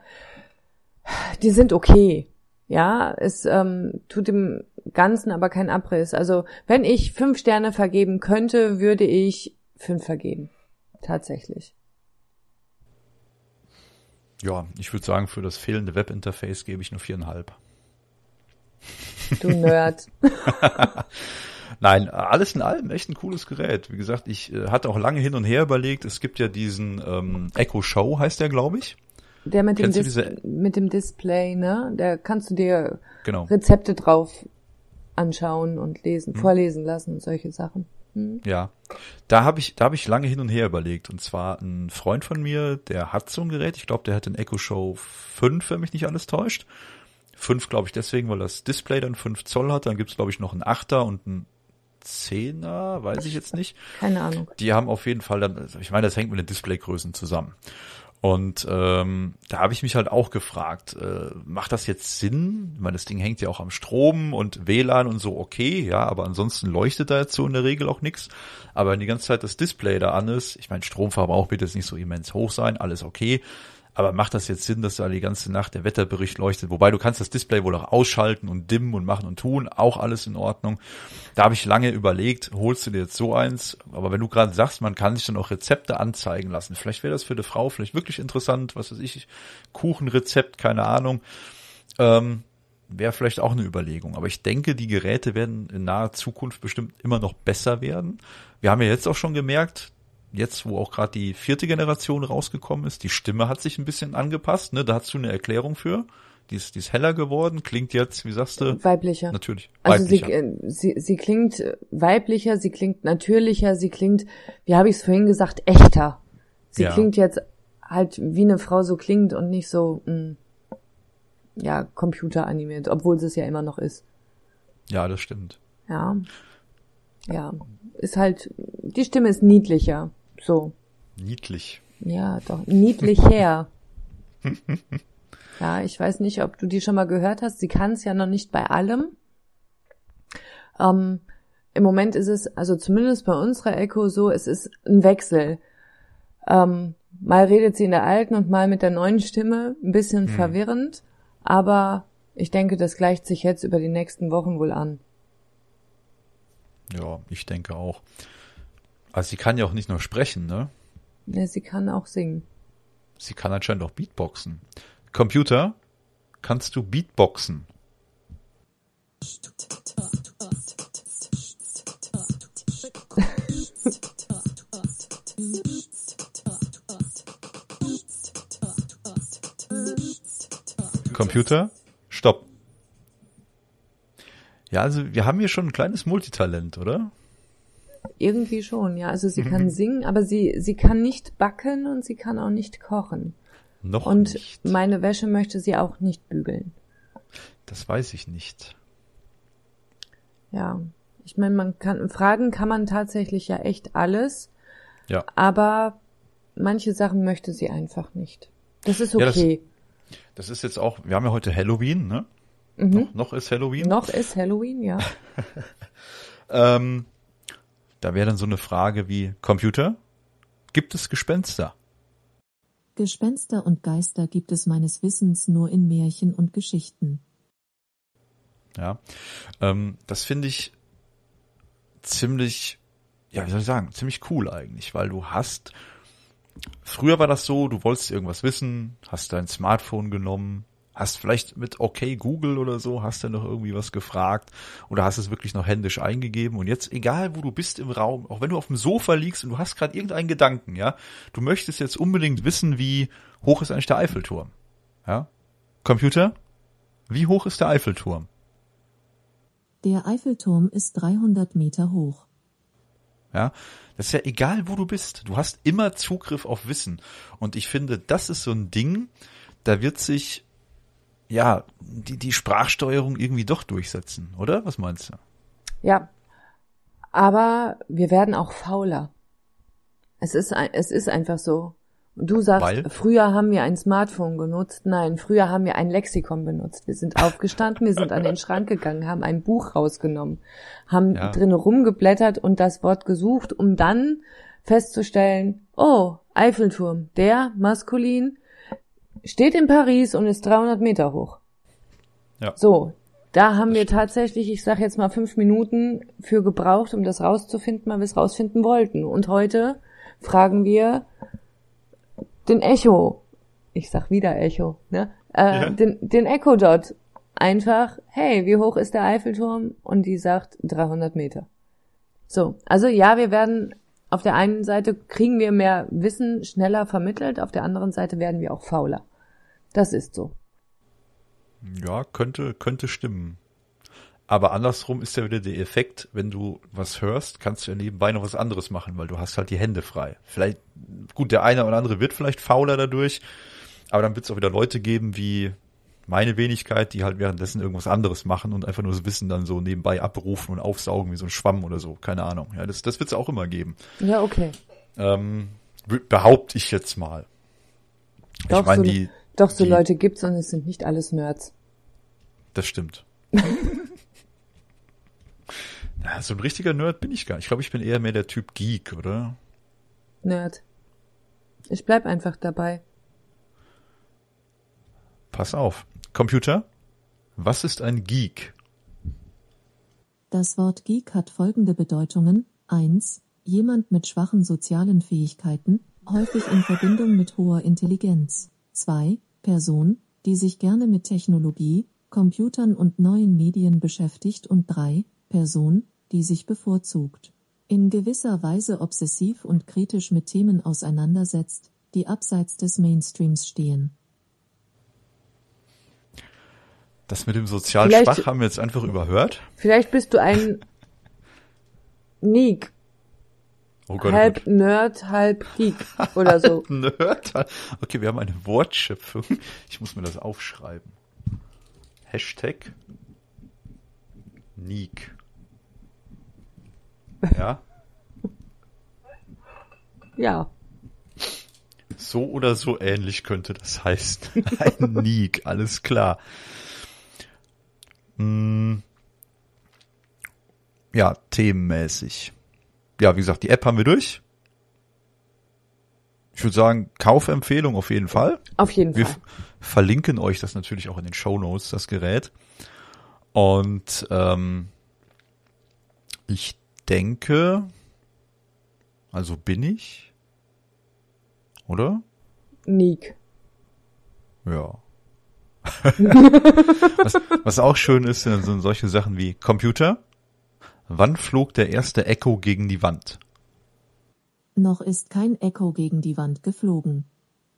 die sind okay. Ja, es ähm, tut dem Ganzen aber keinen Abriss. Also wenn ich fünf Sterne vergeben könnte, würde ich fünf vergeben. Tatsächlich. Ja, ich würde sagen, für das fehlende Webinterface gebe ich nur viereinhalb. Du Nerd. Nein, alles in allem echt ein cooles Gerät. Wie gesagt, ich äh, hatte auch lange hin und her überlegt. Es gibt ja diesen ähm, Echo Show, heißt der, glaube ich. Der mit dem, Dis mit dem Display, ne? Da kannst du dir genau. Rezepte drauf anschauen und lesen, hm. vorlesen lassen und solche Sachen. Mhm. Ja. Da habe ich, da habe ich lange hin und her überlegt. Und zwar ein Freund von mir, der hat so ein Gerät. Ich glaube, der hat den Echo Show 5, wenn mich nicht alles täuscht. 5, glaube ich, deswegen, weil das Display dann 5 Zoll hat. Dann gibt's es, glaube ich, noch einen 8er und einen 10er, weiß ich jetzt nicht. Keine Ahnung. Die haben auf jeden Fall dann, also ich meine, das hängt mit den Displaygrößen zusammen. Und ähm, da habe ich mich halt auch gefragt, äh, macht das jetzt Sinn? Ich meine, das Ding hängt ja auch am Strom und WLAN und so, okay, ja, aber ansonsten leuchtet da jetzt so in der Regel auch nichts. Aber wenn die ganze Zeit das Display da an ist, ich meine, Stromverbrauch wird jetzt nicht so immens hoch sein, alles okay. Aber macht das jetzt Sinn, dass da die ganze Nacht der Wetterbericht leuchtet? Wobei du kannst das Display wohl auch ausschalten und dimmen und machen und tun, auch alles in Ordnung. Da habe ich lange überlegt, holst du dir jetzt so eins? Aber wenn du gerade sagst, man kann sich dann auch Rezepte anzeigen lassen, vielleicht wäre das für eine Frau vielleicht wirklich interessant, was weiß ich, Kuchenrezept, keine Ahnung. Ähm, wäre vielleicht auch eine Überlegung. Aber ich denke, die Geräte werden in naher Zukunft bestimmt immer noch besser werden. Wir haben ja jetzt auch schon gemerkt, jetzt, wo auch gerade die vierte Generation rausgekommen ist, die Stimme hat sich ein bisschen angepasst, ne? Da hast du eine Erklärung für. Die ist, die ist heller geworden, klingt jetzt, wie sagst du? Weiblicher. Natürlich. Also Sie, sie, sie klingt weiblicher, sie klingt natürlicher, sie klingt, wie habe ich es vorhin gesagt, echter. Sie ja. klingt jetzt halt, wie eine Frau so klingt und nicht so, mh, mm, ja, computeranimiert, obwohl sie es ja immer noch ist. Ja, das stimmt. Ja. Ja. Ist halt, die Stimme ist niedlicher. So. Niedlich. Ja, doch. Niedlich her. ja, ich weiß nicht, ob du die schon mal gehört hast. Sie kann es ja noch nicht bei allem. Ähm, Im Moment ist es, also zumindest bei unserer Echo so, es ist ein Wechsel. Ähm, mal redet sie in der alten und mal mit der neuen Stimme. Ein bisschen hm. verwirrend, aber ich denke, das gleicht sich jetzt über die nächsten Wochen wohl an. Ja, ich denke auch. Also sie kann ja auch nicht nur sprechen, ne? Ja, sie kann auch singen. Sie kann anscheinend auch Beatboxen. Computer, kannst du Beatboxen? Computer, stopp. Ja, also wir haben hier schon ein kleines Multitalent, oder? Irgendwie schon, ja. Also sie kann mhm. singen, aber sie, sie kann nicht backen und sie kann auch nicht kochen. Noch und nicht. meine Wäsche möchte sie auch nicht bügeln. Das weiß ich nicht. Ja, ich meine, man kann fragen kann man tatsächlich ja echt alles. Ja. Aber manche Sachen möchte sie einfach nicht. Das ist okay. Ja, das, das, ist jetzt auch, wir haben ja heute Halloween, ne? Mhm. Noch, noch ist Halloween. Noch ist Halloween, ja. ähm, da wäre dann so eine Frage wie Computer, gibt es Gespenster? Gespenster und Geister gibt es meines Wissens nur in Märchen und Geschichten. Ja, ähm, das finde ich ziemlich, ja, wie soll ich sagen, ziemlich cool eigentlich, weil du hast, früher war das so, du wolltest irgendwas wissen, hast dein Smartphone genommen, Hast vielleicht mit okay Google oder so, hast du noch irgendwie was gefragt oder hast es wirklich noch händisch eingegeben und jetzt, egal wo du bist im Raum, auch wenn du auf dem Sofa liegst und du hast gerade irgendeinen Gedanken, ja, du möchtest jetzt unbedingt wissen, wie hoch ist eigentlich der Eiffelturm? Ja? Computer, wie hoch ist der Eiffelturm? Der Eiffelturm ist 300 Meter hoch. Ja, das ist ja egal, wo du bist. Du hast immer Zugriff auf Wissen. Und ich finde, das ist so ein Ding, da wird sich ja, die, die Sprachsteuerung irgendwie doch durchsetzen, oder? Was meinst du? Ja. Aber wir werden auch fauler. Es ist, es ist einfach so. Du sagst, Weil? früher haben wir ein Smartphone genutzt. Nein, früher haben wir ein Lexikon benutzt. Wir sind aufgestanden, wir sind an den Schrank gegangen, haben ein Buch rausgenommen, haben ja. drin rumgeblättert und das Wort gesucht, um dann festzustellen, oh, Eiffelturm, der maskulin, steht in Paris und ist 300 Meter hoch. Ja. So, da haben wir tatsächlich, ich sage jetzt mal fünf Minuten für gebraucht, um das rauszufinden, weil wir es rausfinden wollten. Und heute fragen wir den Echo. Ich sag wieder Echo, ne? Äh, ja. Den, den Echo dort. Einfach, hey, wie hoch ist der Eiffelturm? Und die sagt 300 Meter. So, also ja, wir werden auf der einen Seite kriegen wir mehr Wissen schneller vermittelt, auf der anderen Seite werden wir auch fauler. Das ist so. Ja, könnte, könnte stimmen. Aber andersrum ist ja wieder der Effekt, wenn du was hörst, kannst du ja nebenbei noch was anderes machen, weil du hast halt die Hände frei. Vielleicht, gut, der eine oder andere wird vielleicht fauler dadurch, aber dann wird es auch wieder Leute geben wie meine Wenigkeit, die halt währenddessen irgendwas anderes machen und einfach nur das Wissen dann so nebenbei abrufen und aufsaugen wie so ein Schwamm oder so. Keine Ahnung. Ja, das, das wird es auch immer geben. Ja, okay. Ähm, behaupte ich jetzt mal. Glaubst ich meine, die, doch, so die, Leute gibt's und es sind nicht alles Nerds. Das stimmt. Na, so ein richtiger Nerd bin ich gar nicht. Ich glaube, ich bin eher mehr der Typ Geek, oder? Nerd. Ich bleib einfach dabei. Pass auf. Computer, was ist ein Geek? Das Wort Geek hat folgende Bedeutungen. Eins, Jemand mit schwachen sozialen Fähigkeiten, häufig in Verbindung mit hoher Intelligenz. 2. Person, die sich gerne mit Technologie, Computern und neuen Medien beschäftigt und 3. Person, die sich bevorzugt in gewisser Weise obsessiv und kritisch mit Themen auseinandersetzt, die abseits des Mainstreams stehen. Das mit dem sozialen vielleicht, Schwach haben wir jetzt einfach überhört. Vielleicht bist du ein Nick. Oh Gott, oh halb oh Nerd, halb Geek oder so. Nerd? Okay, wir haben eine Wortschöpfung. Ich muss mir das aufschreiben. Hashtag Neek. Ja? ja. So oder so ähnlich könnte das heißen. Ein Neek, alles klar. Hm. Ja, themenmäßig ja, wie gesagt, die App haben wir durch. Ich würde sagen, Kaufempfehlung auf jeden Fall. Auf jeden wir Fall. Wir verlinken euch das natürlich auch in den Show Notes, das Gerät. Und ähm, ich denke, also bin ich, oder? Nick. Ja. was, was auch schön ist, sind solche Sachen wie Computer. Wann flog der erste Echo gegen die Wand? Noch ist kein Echo gegen die Wand geflogen.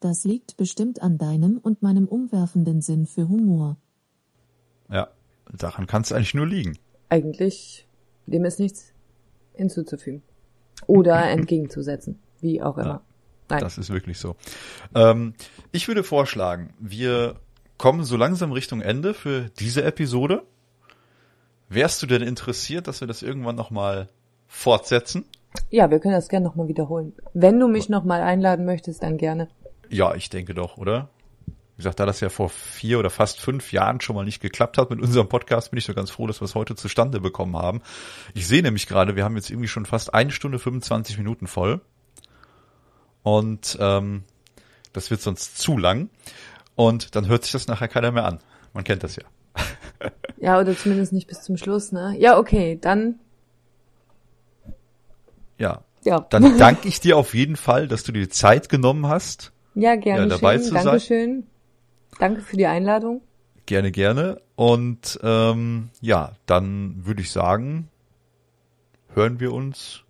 Das liegt bestimmt an deinem und meinem umwerfenden Sinn für Humor. Ja, daran kann es eigentlich nur liegen. Eigentlich, dem ist nichts hinzuzufügen. Oder entgegenzusetzen, wie auch immer. Ja, Nein. Das ist wirklich so. Ähm, ich würde vorschlagen, wir kommen so langsam Richtung Ende für diese Episode. Wärst du denn interessiert, dass wir das irgendwann nochmal fortsetzen? Ja, wir können das gerne nochmal wiederholen. Wenn du mich nochmal einladen möchtest, dann gerne. Ja, ich denke doch, oder? Wie gesagt, da das ja vor vier oder fast fünf Jahren schon mal nicht geklappt hat mit unserem Podcast, bin ich so ganz froh, dass wir es heute zustande bekommen haben. Ich sehe nämlich gerade, wir haben jetzt irgendwie schon fast eine Stunde 25 Minuten voll. Und ähm, das wird sonst zu lang. Und dann hört sich das nachher keiner mehr an. Man kennt das ja. Ja, oder zumindest nicht bis zum Schluss, ne? Ja, okay, dann. Ja. ja. Dann danke ich dir auf jeden Fall, dass du dir Zeit genommen hast. Ja, gerne. Ja, dabei schön. zu sein. Dankeschön. Danke für die Einladung. Gerne, gerne. Und ähm, ja, dann würde ich sagen, hören wir uns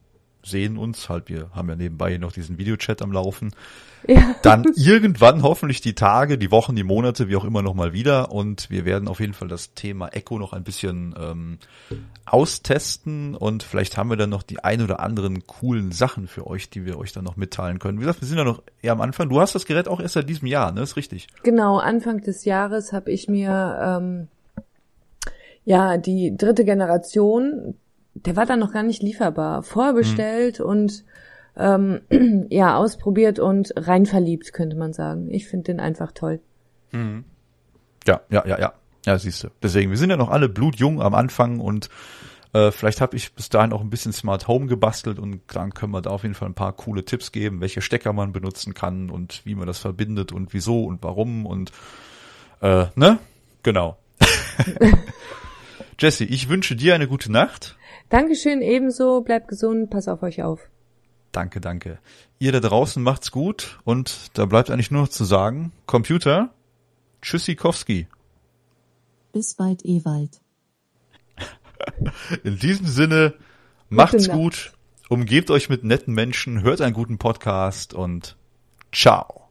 sehen uns, halt wir haben ja nebenbei noch diesen Videochat am Laufen. Ja. Dann irgendwann hoffentlich die Tage, die Wochen, die Monate, wie auch immer nochmal wieder. Und wir werden auf jeden Fall das Thema Echo noch ein bisschen ähm, austesten und vielleicht haben wir dann noch die ein oder anderen coolen Sachen für euch, die wir euch dann noch mitteilen können. Wie gesagt, wir sind ja noch eher am Anfang. Du hast das Gerät auch erst seit diesem Jahr, ne? Ist richtig. Genau, Anfang des Jahres habe ich mir ähm, ja die dritte Generation der war dann noch gar nicht lieferbar. Vorbestellt mhm. und ähm, ja, ausprobiert und rein verliebt, könnte man sagen. Ich finde den einfach toll. Mhm. Ja, ja, ja, ja. Ja, siehst du. Deswegen, wir sind ja noch alle blutjung am Anfang und äh, vielleicht habe ich bis dahin auch ein bisschen Smart Home gebastelt und dann können wir da auf jeden Fall ein paar coole Tipps geben, welche Stecker man benutzen kann und wie man das verbindet und wieso und warum und äh, ne? Genau. Jesse, ich wünsche dir eine gute Nacht. Dankeschön ebenso, bleibt gesund, pass auf euch auf. Danke, danke. Ihr da draußen macht's gut und da bleibt eigentlich nur noch zu sagen, Computer, Tschüssikowski. Bis bald, Ewald. In diesem Sinne, macht's gut, umgebt euch mit netten Menschen, hört einen guten Podcast und ciao.